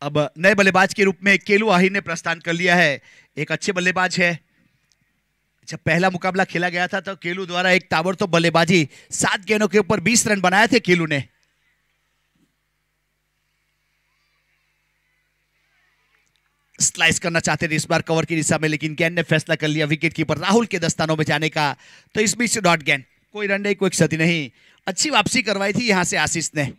अब नए बल्लेबाज के रूप में केलू आहिर ने प्रस्थान कर लिया है एक अच्छे बल्लेबाज है जब पहला मुकाबला खेला गया था तो केलू द्वारा एक ताबड़ तो बल्लेबाजी सात गेंदों के ऊपर बीस रन बनाए थे केलू ने स्लाइस करना चाहते थे इस बार कवर की दिशा में लेकिन गेंद ने फैसला कर लिया विकेट कीपर राहुल के दस्तानों में जाने का तो इस बीच डॉट गेंद कोई रन नहीं कोई क्षति नहीं अच्छी वापसी करवाई थी यहां से आशीष ने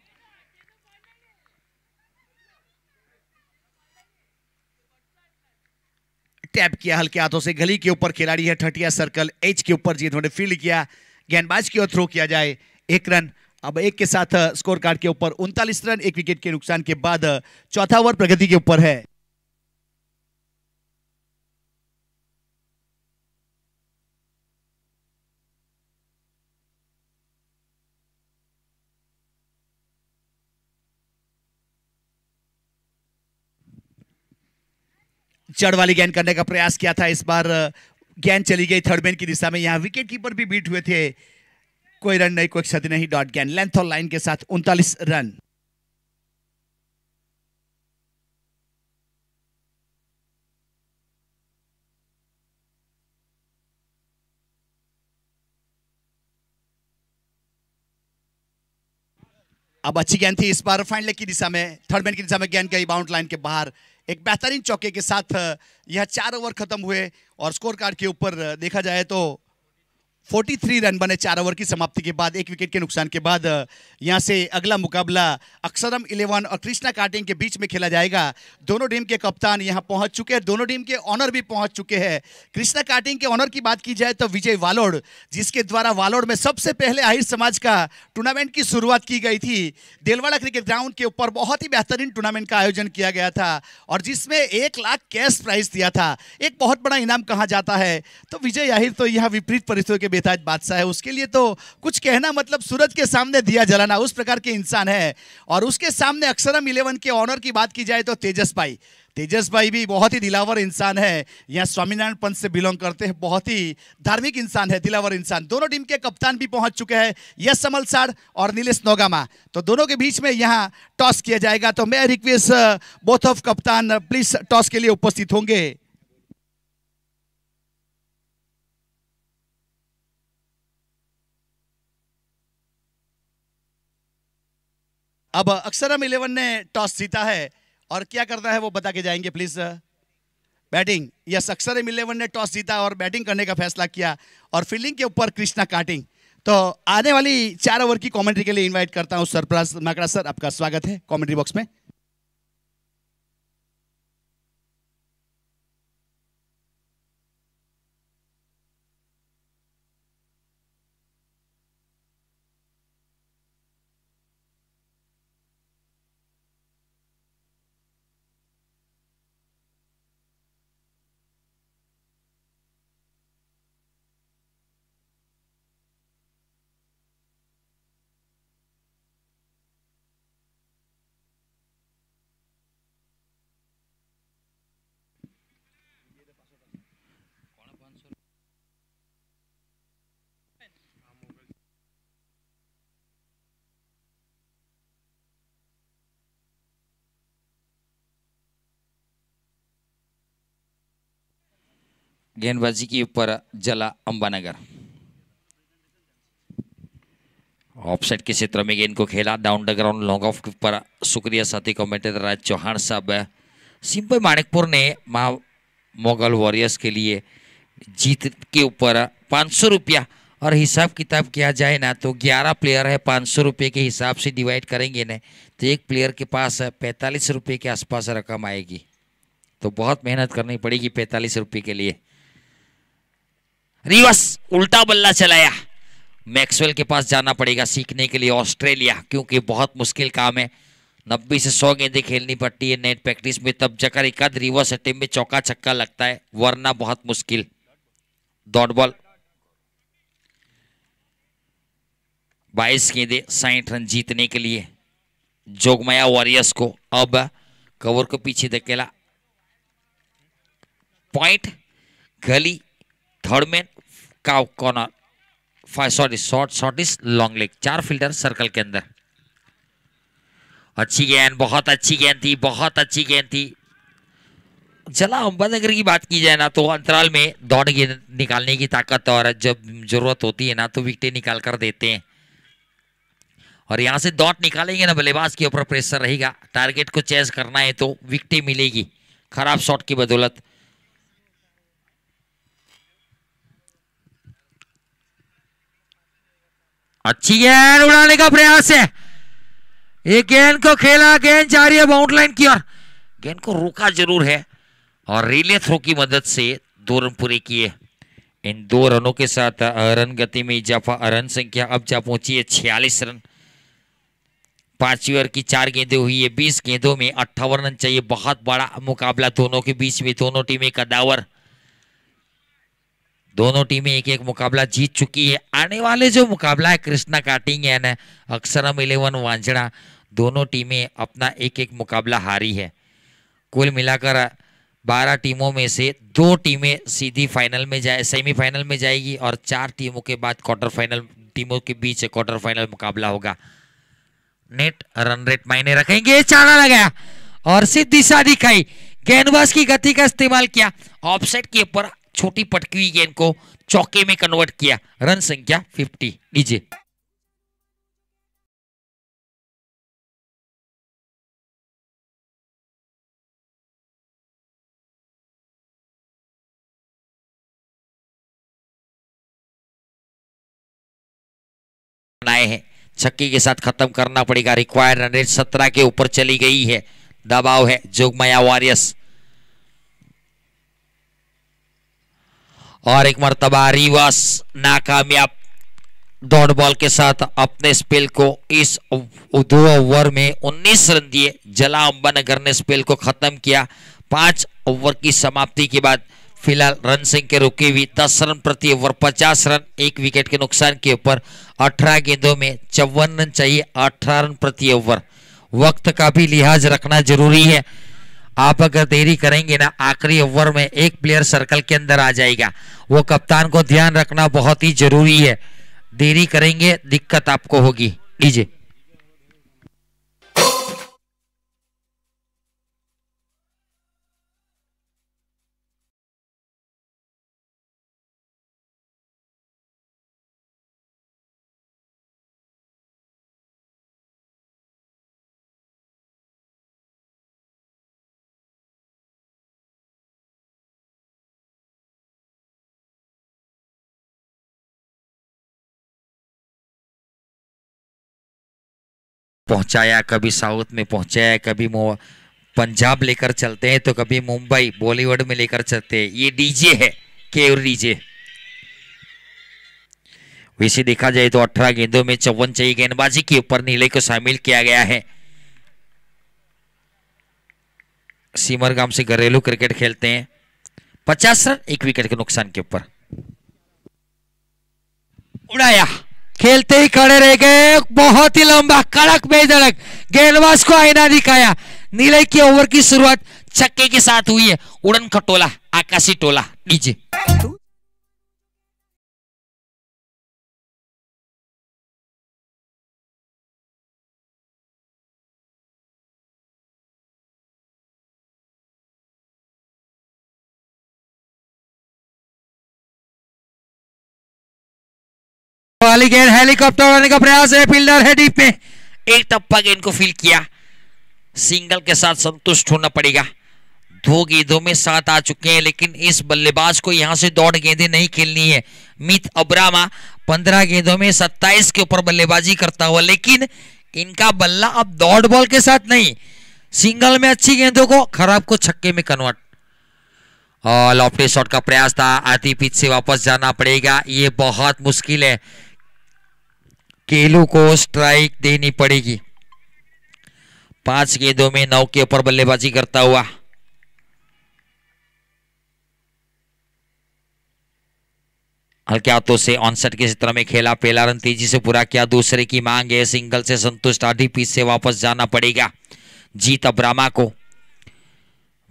टैप किया हल्के हाथों से गली के ऊपर खिलाड़ी है ठटिया सर्कल एच के ऊपर जी उन्होंने फील्ड किया गेंदबाज की ओर थ्रो किया जाए एक रन अब एक के साथ स्कोर कार्ड के ऊपर उनतालीस रन एक विकेट के नुकसान के बाद चौथा ओवर प्रगति के ऊपर है चढ़ वाली गेंद करने का प्रयास किया था इस बार गेंद चली गई थर्ड मैन की दिशा में यहाँ विकेट कीपर भी बीट हुए थे कोई रन नहीं कोई क्षति नहीं डॉट गेंद लेंथ और लाइन के साथ उनतालीस रन अब अच्छी गेंद थी इस बार फाइनल की दिशा में थर्ड मैन की दिशा में गेंद गई बाउंड लाइन के बाहर एक बेहतरीन चौके के साथ यह चार ओवर खत्म हुए और स्कोर कार्ड के ऊपर देखा जाए तो 43 रन बने चार ओवर की समाप्ति के बाद एक विकेट के नुकसान के बाद यहां से अगला मुकाबला अक्षरम इलेवन और कृष्णा कार्टिंग के बीच में खेला जाएगा दोनों टीम के कप्तान यहां पहुंच चुके हैं दोनों टीम के ऑनर भी पहुंच चुके हैं कृष्णा कार्टिंग के ऑनर की बात की जाए तो विजय वालोड जिसके द्वारा वालोड में सबसे पहले आहिर समाज का टूर्नामेंट की शुरुआत की गई थी देलवाड़ा क्रिकेट ग्राउंड के ऊपर बहुत ही बेहतरीन टूर्नामेंट का आयोजन किया गया था और जिसमें एक लाख कैश प्राइज दिया था एक बहुत बड़ा इनाम कहा जाता है तो विजय आहिर तो यहाँ विपरीत परिस्थितियों के बेताज बादशाह है उसके लिए तो कुछ कहना मतलब सूरज के सामने दिया जलाना उस प्रकार के इंसान है और उसके सामने अक्षरम इलेवन के ऑनर की बात की जाए तो तेजस भाई तेजस भाई भी बहुत ही दिलावर इंसान है यहाँ स्वामीनारायण पंथ से बिलोंग करते हैं बहुत ही धार्मिक इंसान है दिलावर इंसान दोनों टीम के कप्तान भी पहुंच चुके हैं यश समलसार और नीलेश नोगामा तो दोनों के बीच में यहाँ टॉस किया जाएगा तो मैं रिक्वेस्ट बोथ ऑफ कप्तान प्लीज uh, टॉस के लिए उपस्थित होंगे अब अक्सर हम इलेवन ने टॉस जीता है और क्या करना है वो बता के जाएंगे प्लीज बैटिंग यस अक्सर एम इलेवन ने टॉस जीता और बैटिंग करने का फैसला किया और फील्डिंग के ऊपर कृष्णा काटिंग तो आने वाली चार ओवर की कमेंट्री के लिए इनवाइट करता हूं सरप्राज माकड़ा सर आपका स्वागत है कमेंट्री बॉक्स में गेंदबाजी के ऊपर जला अंबानगर ऑफसेट के क्षेत्र में गेंद को खेला down the ground long off के ऊपर शुक्रिया साथी कमेंटेटर राज चौहान साहब सिंपल माणिकपुर ने महा मोगल वॉरियर्स के लिए जीत के ऊपर पाँच सौ रुपया और हिसाब किताब किया जाए ना तो 11 प्लेयर है पाँच सौ रुपये के हिसाब से डिवाइड करेंगे ना तो एक प्लेयर के पास पैंतालीस रुपये के आसपास रकम आएगी तो बहुत मेहनत करनी पड़ेगी पैंतालीस रुपये के लिए रिवर्स उल्टा बल्ला चलाया मैक्सवेल के पास जाना पड़ेगा सीखने के लिए ऑस्ट्रेलिया क्योंकि बहुत मुश्किल काम है नब्बे से सौ गेंदें खेलनी पड़ती है नेट प्रैक्टिस में तब जकर एक आध रिवर्स अटेम में चौका छक्का लगता है वरना बहुत मुश्किल डॉट बॉल बाईस गेंदे साठ रन जीतने के लिए जोगमाया वॉरियर्स को अब कवर को पीछे धकेला point gully third man cow corner five shot is short short is long leg चार फील्डर सर्कल के अंदर अच्छी गेंद बहुत अच्छी गेंद थी बहुत अच्छी गेंद थी चला अम्बानगर की बात की जाए ना तो अंतराल में दौड़ गेंद निकालने की ताकत और जब जरूरत होती है ना तो विकटें निकाल कर देते हैं और यहाँ से डॉट निकालेंगे ना बल्लेबाज के ऊपर प्रेशर रहेगा टारगेट को चेस करना है तो विकटें मिलेगी खराब शॉट की बदौलत अच्छी गेंद उड़ाने का प्रयास है ये गेंद को खेला गेंद जा रही है बाउंडलाइन की ओर गेंद को रोका जरूर है और रिले थ्रो की मदद से दो रन पूरे किए इन दो रनों के साथ रन गति में इजाफा रन संख्या अब जा पहुंची है छियालीस रन पांच ओवर की चार गेंदें हुई है बीस गेंदों में अट्ठावन रन चाहिए बहुत बड़ा मुकाबला दोनों के बीच में दोनों टीमें कदावर दोनों टीमें एक एक मुकाबला जीत चुकी है आने वाले जो मुकाबला है Krishna carting and Aksharam eleven Vanjhada दोनों टीमें अपना एक एक मुकाबला हारी है कुल मिलाकर बारह टीमों में से दो टीमें सीधी फाइनल में जाए सेमीफाइनल में जाएगी और चार टीमों के बाद क्वार्टर फाइनल टीमों के बीच क्वार्टर फाइनल मुकाबला होगा नेट रन रेट मायने रखेंगे चारा लगाया और सीधी शादी खाई गेंदबाज की गति का इस्तेमाल किया ऑफसेट के ऊपर छोटी पटकी गेंद को चौके में कन्वर्ट किया रन संख्या 50 लीजिए बनाए हैं छक्के के साथ खत्म करना पड़ेगा रिक्वायर्ड रन रेट सत्रह के ऊपर चली गई है दबाव है जोगमाया वॉरियर्स और एक मरतबा रिवर्स नाकामयाब डॉट बॉल के साथ अपने स्पेल को इस दो ओवर में 19 रन दिए जला अम्बानगर ने स्पेल को खत्म किया पांच ओवर की समाप्ति के बाद फिलहाल रन संख्या रुकी हुई दस रन प्रति ओवर पचास रन एक विकेट के नुकसान के ऊपर अठारह गेंदों में चौवन रन चाहिए अठारह रन प्रति ओवर वक्त का भी लिहाज रखना जरूरी है आप अगर देरी करेंगे ना आखिरी ओवर में एक प्लेयर सर्कल के अंदर आ जाएगा वो कप्तान को ध्यान रखना बहुत ही जरूरी है देरी करेंगे दिक्कत आपको होगी लीजिए पहुंचाया कभी साउथ में पहुंचाया कभी पंजाब लेकर चलते हैं तो कभी मुंबई बॉलीवुड में लेकर चलते हैं ये डीजे है केवर डीजे वैसे देखा जाए तो 18 गेंदों में चौवन चाहिए गेंदबाजी के ऊपर नीले को शामिल किया गया है गांव से घरेलू क्रिकेट खेलते हैं पचास रन एक विकेट के नुकसान के ऊपर उड़ाया खेलते ही खड़े रह गए बहुत ही लंबा कड़क बेधड़क गेंदबाज को आईना दिखाया नीले की ओवर की शुरुआत छक्के के साथ हुई है उड़न खटोला आकाशी टोला डीजे पहली गेंद हेलीकॉप्टर आने का प्रयास है फील्डर है डीप में एक टप्पा गेंद को फील किया सिंगल के साथ संतुष्ट होना पड़ेगा दो गेंदों में सात आ चुके हैं लेकिन इस बल्लेबाज को यहां से दौड़ गेंदे नहीं खेलनी है मित अब्रामा पंद्रह गेंदों में सत्ताईस के ऊपर बल्लेबाजी करता हुआ लेकिन इनका बल्ला अब दौड़ बॉल के साथ नहीं सिंगल में अच्छी गेंदों को खराब को छक्के में कन्वर्ट और लॉफ्टी शॉट का प्रयास था आती से वापस जाना पड़ेगा ये बहुत मुश्किल है केलू को स्ट्राइक देनी पड़ेगी पांच गेंदों में नौ के ऊपर बल्लेबाजी करता हुआ हल्के हाथों से ऑनसेट के चित्र में खेला पहला रन तेजी से पूरा किया दूसरे की मांग है सिंगल से संतुष्ट आधी पीस से वापस जाना पड़ेगा जीत अब्रामा को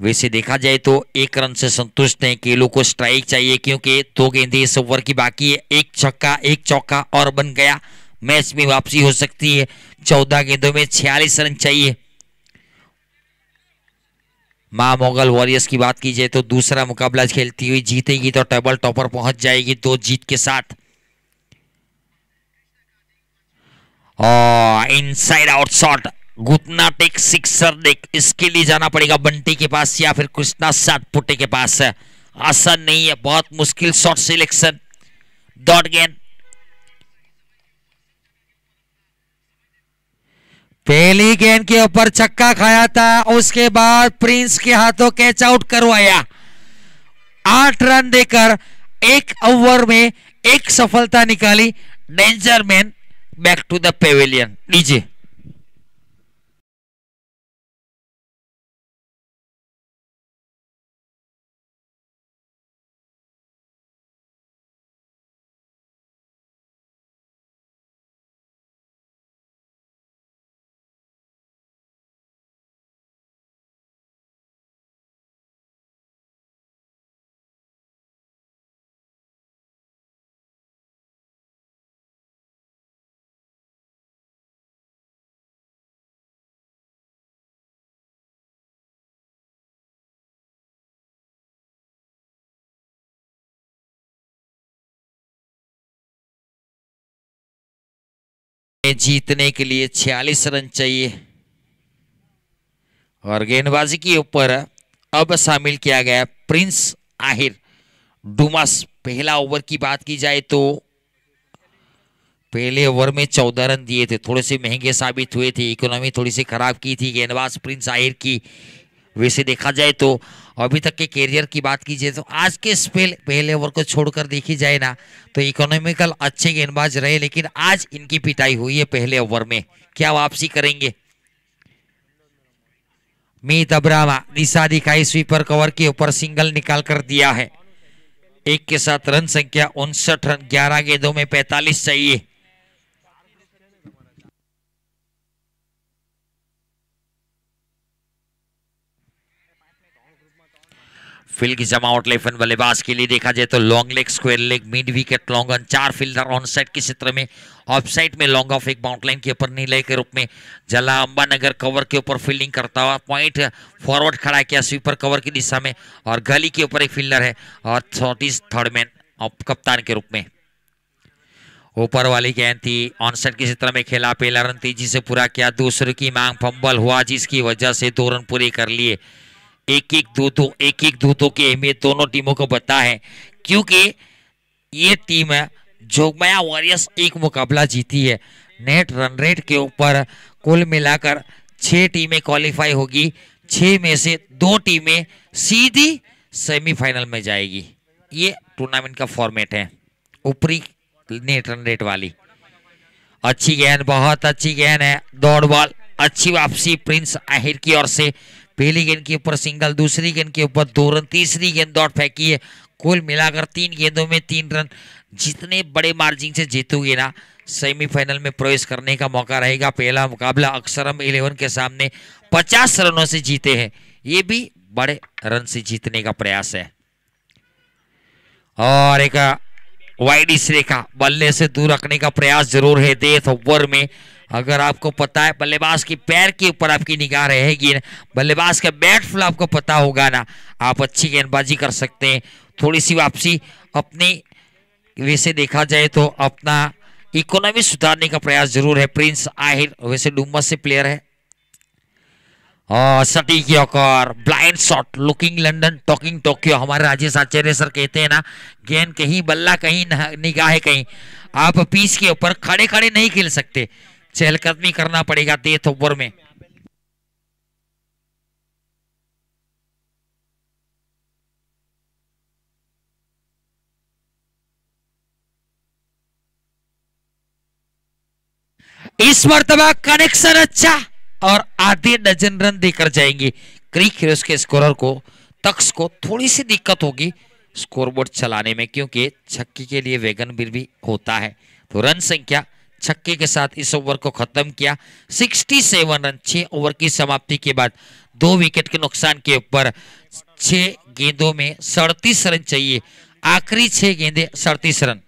वैसे देखा जाए तो एक रन से संतुष्ट हैं केलो को स्ट्राइक चाहिए क्योंकि दो तो गेंदे इस ओवर की बाकी है एक छक्का एक चौका और बन गया मैच में वापसी हो सकती है चौदह गेंदों में छियालीस रन चाहिए मां मोगल वॉरियर्स की बात की जाए तो दूसरा मुकाबला खेलती हुई जीतेगी तो टेबल टॉपर पहुंच जाएगी दो जीत के साथ इनसाइड आउट शॉट गुतना टेक सिक्सर देख इसके लिए जाना पड़ेगा बंटी के पास या फिर कृष्णा सातपुटे के पास आसान नहीं है बहुत मुश्किल शॉट सिलेक्शन डॉट गेंद पहली गेंद के ऊपर छक्का खाया था उसके बाद प्रिंस के हाथों कैच आउट करवाया आठ रन देकर एक ओवर में एक सफलता निकाली danger man back to the pavilion लीजिए जीतने के लिए 46 रन चाहिए और गेंदबाजी के ऊपर अब शामिल किया गया प्रिंस आहिर डुमस पहला ओवर की बात की जाए तो पहले ओवर में चौदह रन दिए थे थोड़े से महंगे साबित हुए थे इकोनॉमी थोड़ी सी खराब की थी गेंदबाज प्रिंस आहिर की वैसे देखा जाए तो अभी तक के कैरियर की बात कीजिए तो आज के स्पेल पहले ओवर को छोड़कर देखी जाए ना तो इकोनॉमिकल अच्छे गेंदबाज रहे लेकिन आज इनकी पिटाई हुई है पहले ओवर में क्या वापसी करेंगे मीत अब्रामा दिशा दिखाई स्वीपर कवर के ऊपर सिंगल निकाल कर दिया है एक के साथ रन संख्या उनसठ रन ग्यारह गेंदों में पैतालीस चाहिए फील्ड की जमावट लेफ्ट बल्लेबाज के लिए देखा जाए तो long leg square leg mid wicket long on चार फील्डर ऑन साइड के क्षेत्र में ऑफ साइड में लॉन्ग ऑफ एक बाउंडलाइन के ऊपर नीले के रूप में जला अंबानगर कवर के ऊपर फील्डिंग करता हुआ पॉइंट फॉरवर्ड खड़ा किया स्वीपर कवर की दिशा में और गली के ऊपर एक फील्डर है और चौतीस थर्ड मैन कप्तान के रूप में ऊपर वाली गेंद थी ऑन साइड के क्षेत्र में खेला पहला रन तेजी से पूरा किया दूसरे की मांग फंबल हुआ जिसकी वजह से दो रन पूरे कर लिए एक एक दो दो एक एक दो दो की अहमियत दोनों टीमों को बता है क्योंकि ये टीम है वॉरियर्स एक मुकाबला जीती है नेट रन रेट के ऊपर कुल मिलाकर छः टीमें क्वालिफाई होगी छः में से दो टीमें सीधी सेमीफाइनल में जाएगी ये टूर्नामेंट का फॉर्मेट है ऊपरी नेट रन रेट वाली अच्छी गेंद बहुत अच्छी गेंद है दौड़ बॉल अच्छी वापसी प्रिंस आहिर की ओर से पहली गेंद के ऊपर सिंगल दूसरी गेंद के ऊपर दो रन तीसरी गेंद दौड़ फेंकी है कुल मिलाकर तीन गेंदों में तीन रन जितने बड़े मार्जिन से जीतोगे ना सेमीफाइनल में प्रवेश करने का मौका रहेगा पहला मुकाबला अक्सर हम इलेवन के सामने पचास रनों से जीते हैं ये भी बड़े रन से जीतने का प्रयास है और एक वाइडिस रेखा बल्ले से दूर रखने का प्रयास जरूर है डेथ ओवर में अगर आपको पता है बल्लेबाज के पैर के ऊपर आपकी निगाह रहेगी बल्लेबाज का बैट फ्लो आपको पता होगा ना आप अच्छी गेंदबाजी कर सकते हैं थोड़ी सी वापसी अपनी वैसे देखा जाए तो अपना इकोनॉमी सुधारने का प्रयास जरूर है प्रिंस आहिर वैसे डुमस से प्लेयर है और सटीक yorker blind shot looking London talking Tokyo हमारे राजेश आचार्य सर कहते हैं ना गेंद कहीं बल्ला कहीं निगाह कहीं आप पीस के ऊपर खड़े खड़े नहीं खेल सकते चहलकदमी करना पड़ेगा डेथ ओवर में इस मरतबा कनेक्शन अच्छा और आधे डजन रन देकर जाएंगे क्रिक हीरोज के स्कोरर को तक्स को थोड़ी सी दिक्कत होगी स्कोरबोर्ड चलाने में क्योंकि छक्की के लिए वेगन भी होता है तो रन संख्या छक्के के साथ इस ओवर को खत्म किया 67 रन छह ओवर की समाप्ति के बाद दो विकेट के नुकसान के ऊपर छह गेंदों में सड़तीस रन चाहिए आखिरी छह गेंदे सड़तीस रन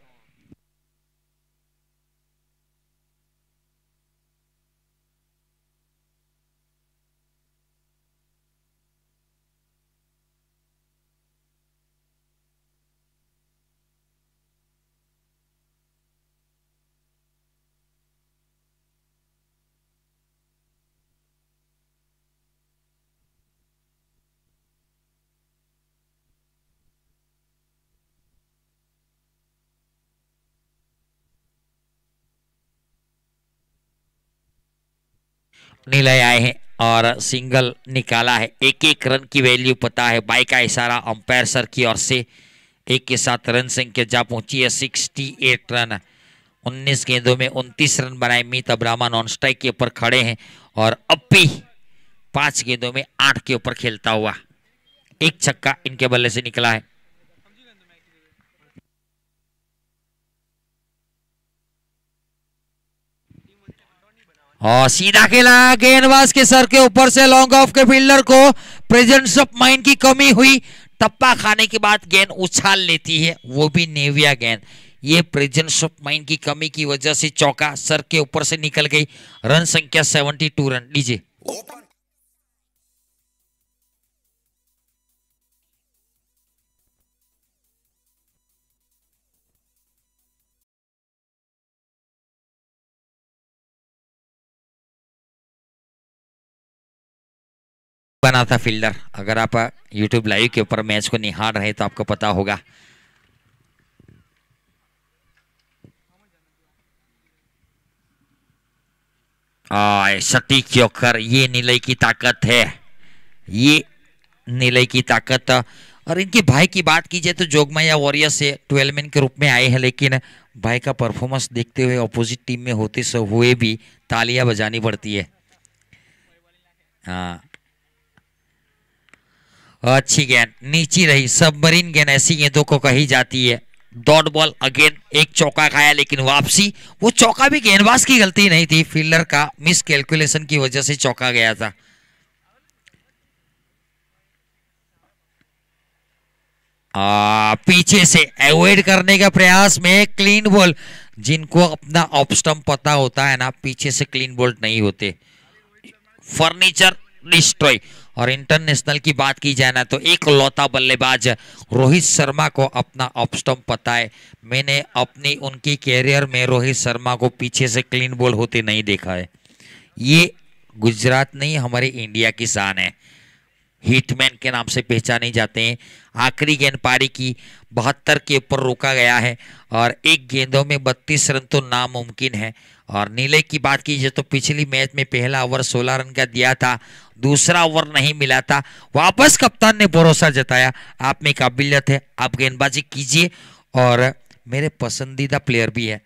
ले आए हैं और सिंगल निकाला है एक एक रन की वैल्यू पता है बाई का इशारा अंपायर सर की ओर से एक के साथ रन संख्या जा पहुंची है सिक्सटी एट रन उन्नीस गेंदों में उनतीस रन बनाए मीत अब्रामा नॉन स्ट्राइक के ऊपर खड़े हैं और अब भी पांच गेंदों में आठ के ऊपर खेलता हुआ एक छक्का इनके बल्ले से निकला है और सीधा खेला गेंदबाज के सर के ऊपर से लॉन्ग ऑफ के फील्डर को प्रेजेंस ऑफ माइंड की कमी हुई टप्पा खाने के बाद गेंद उछाल लेती है वो भी नेविया गेंद ये प्रेजेंस ऑफ माइंड की कमी की वजह से चौका सर के ऊपर से निकल गई रन संख्या 72 रन लीजिए बना था फील्डर अगर आप यूट्यूब लाइव के ऊपर मैच को निहार रहे तो आपको पता होगा सटीक चौकर ये निलय की ताकत है ये निलय की ताकत और इनके भाई की बात की जाए तो जोगमाया वॉरियर से ट्वेल्व मैन के रूप में आए हैं लेकिन भाई का परफॉर्मेंस देखते हुए ऑपोजिट टीम में होते हुए भी तालियां बजानी पड़ती है हाँ अच्छी गेंद नीची रही सबमरीन गेंद ऐसी गेंदों को कही जाती है डॉट बॉल अगेन एक चौका खाया लेकिन वापसी वो चौका भी गेंदबाज की गलती नहीं थी फील्डर का मिस कैलकुलेशन की वजह से चौका गया था आ, पीछे से अवॉइड करने का प्रयास में क्लीन बॉल जिनको अपना ऑप्शन पता होता है ना पीछे से क्लीन बोल्ट नहीं होते फर्नीचर डिस्ट्रॉय और इंटरनेशनल की बात की जाए ना तो एक लौता बल्लेबाज रोहित शर्मा को अपना ऑफ पता है मैंने अपनी उनकी कैरियर में रोहित शर्मा को पीछे से क्लीन बॉल होते नहीं देखा है ये गुजरात नहीं हमारे इंडिया की शान है हिटमैन के नाम से पहचाने जाते हैं आखिरी गेंद पारी की बहत्तर के ऊपर रोका गया है और एक गेंदों में बत्तीस रन तो नामुमकिन है और नीले की बात कीजिए तो पिछली मैच में पहला ओवर 16 रन का दिया था दूसरा ओवर नहीं मिला था वापस कप्तान ने भरोसा जताया आप में काबिलियत है आप गेंदबाजी कीजिए और मेरे पसंदीदा प्लेयर भी है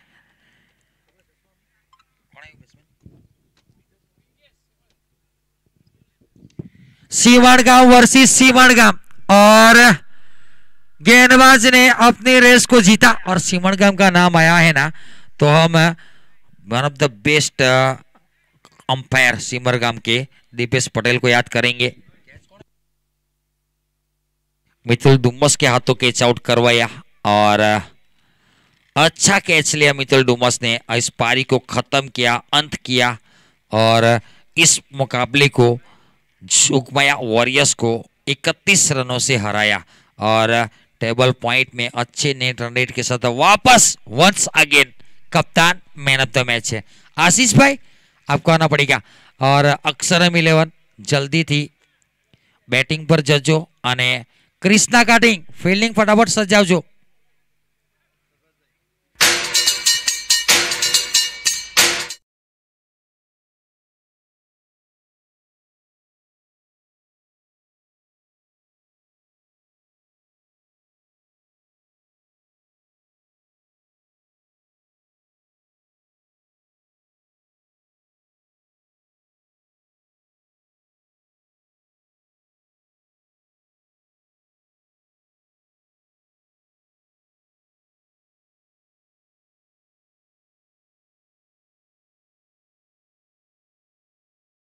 सीवाड़गांव वर्सी सीवाड़गांव और गेंदबाज ने अपनी रेस को जीता और सीमणगाम का नाम आया है ना तो हम one of the best umpire Simar गांव के दीपेश पटेल को याद करेंगे मिथुल डुमस के हाथों कैच आउट करवाया और uh, अच्छा कैच लिया मिथुल डुमस ने इस पारी को ख़त्म किया अंत किया और uh, इस मुकाबले को सुकमाया वॉरियर्स को 31 रनों से हराया और टेबल uh, पॉइंट में अच्छे नेट रन रेट के साथ वापस वंस अगेन कप्तान मैन ऑफ द मैच है आशीष भाई आपको आना पड़ेगा और अक्षरम इलेवन જલ્દીથી બેટિંગ પર જજો અને ક્રિષ્ના કાટિંગ ફિલ્ડિંગ ફટાફટ સજાવજો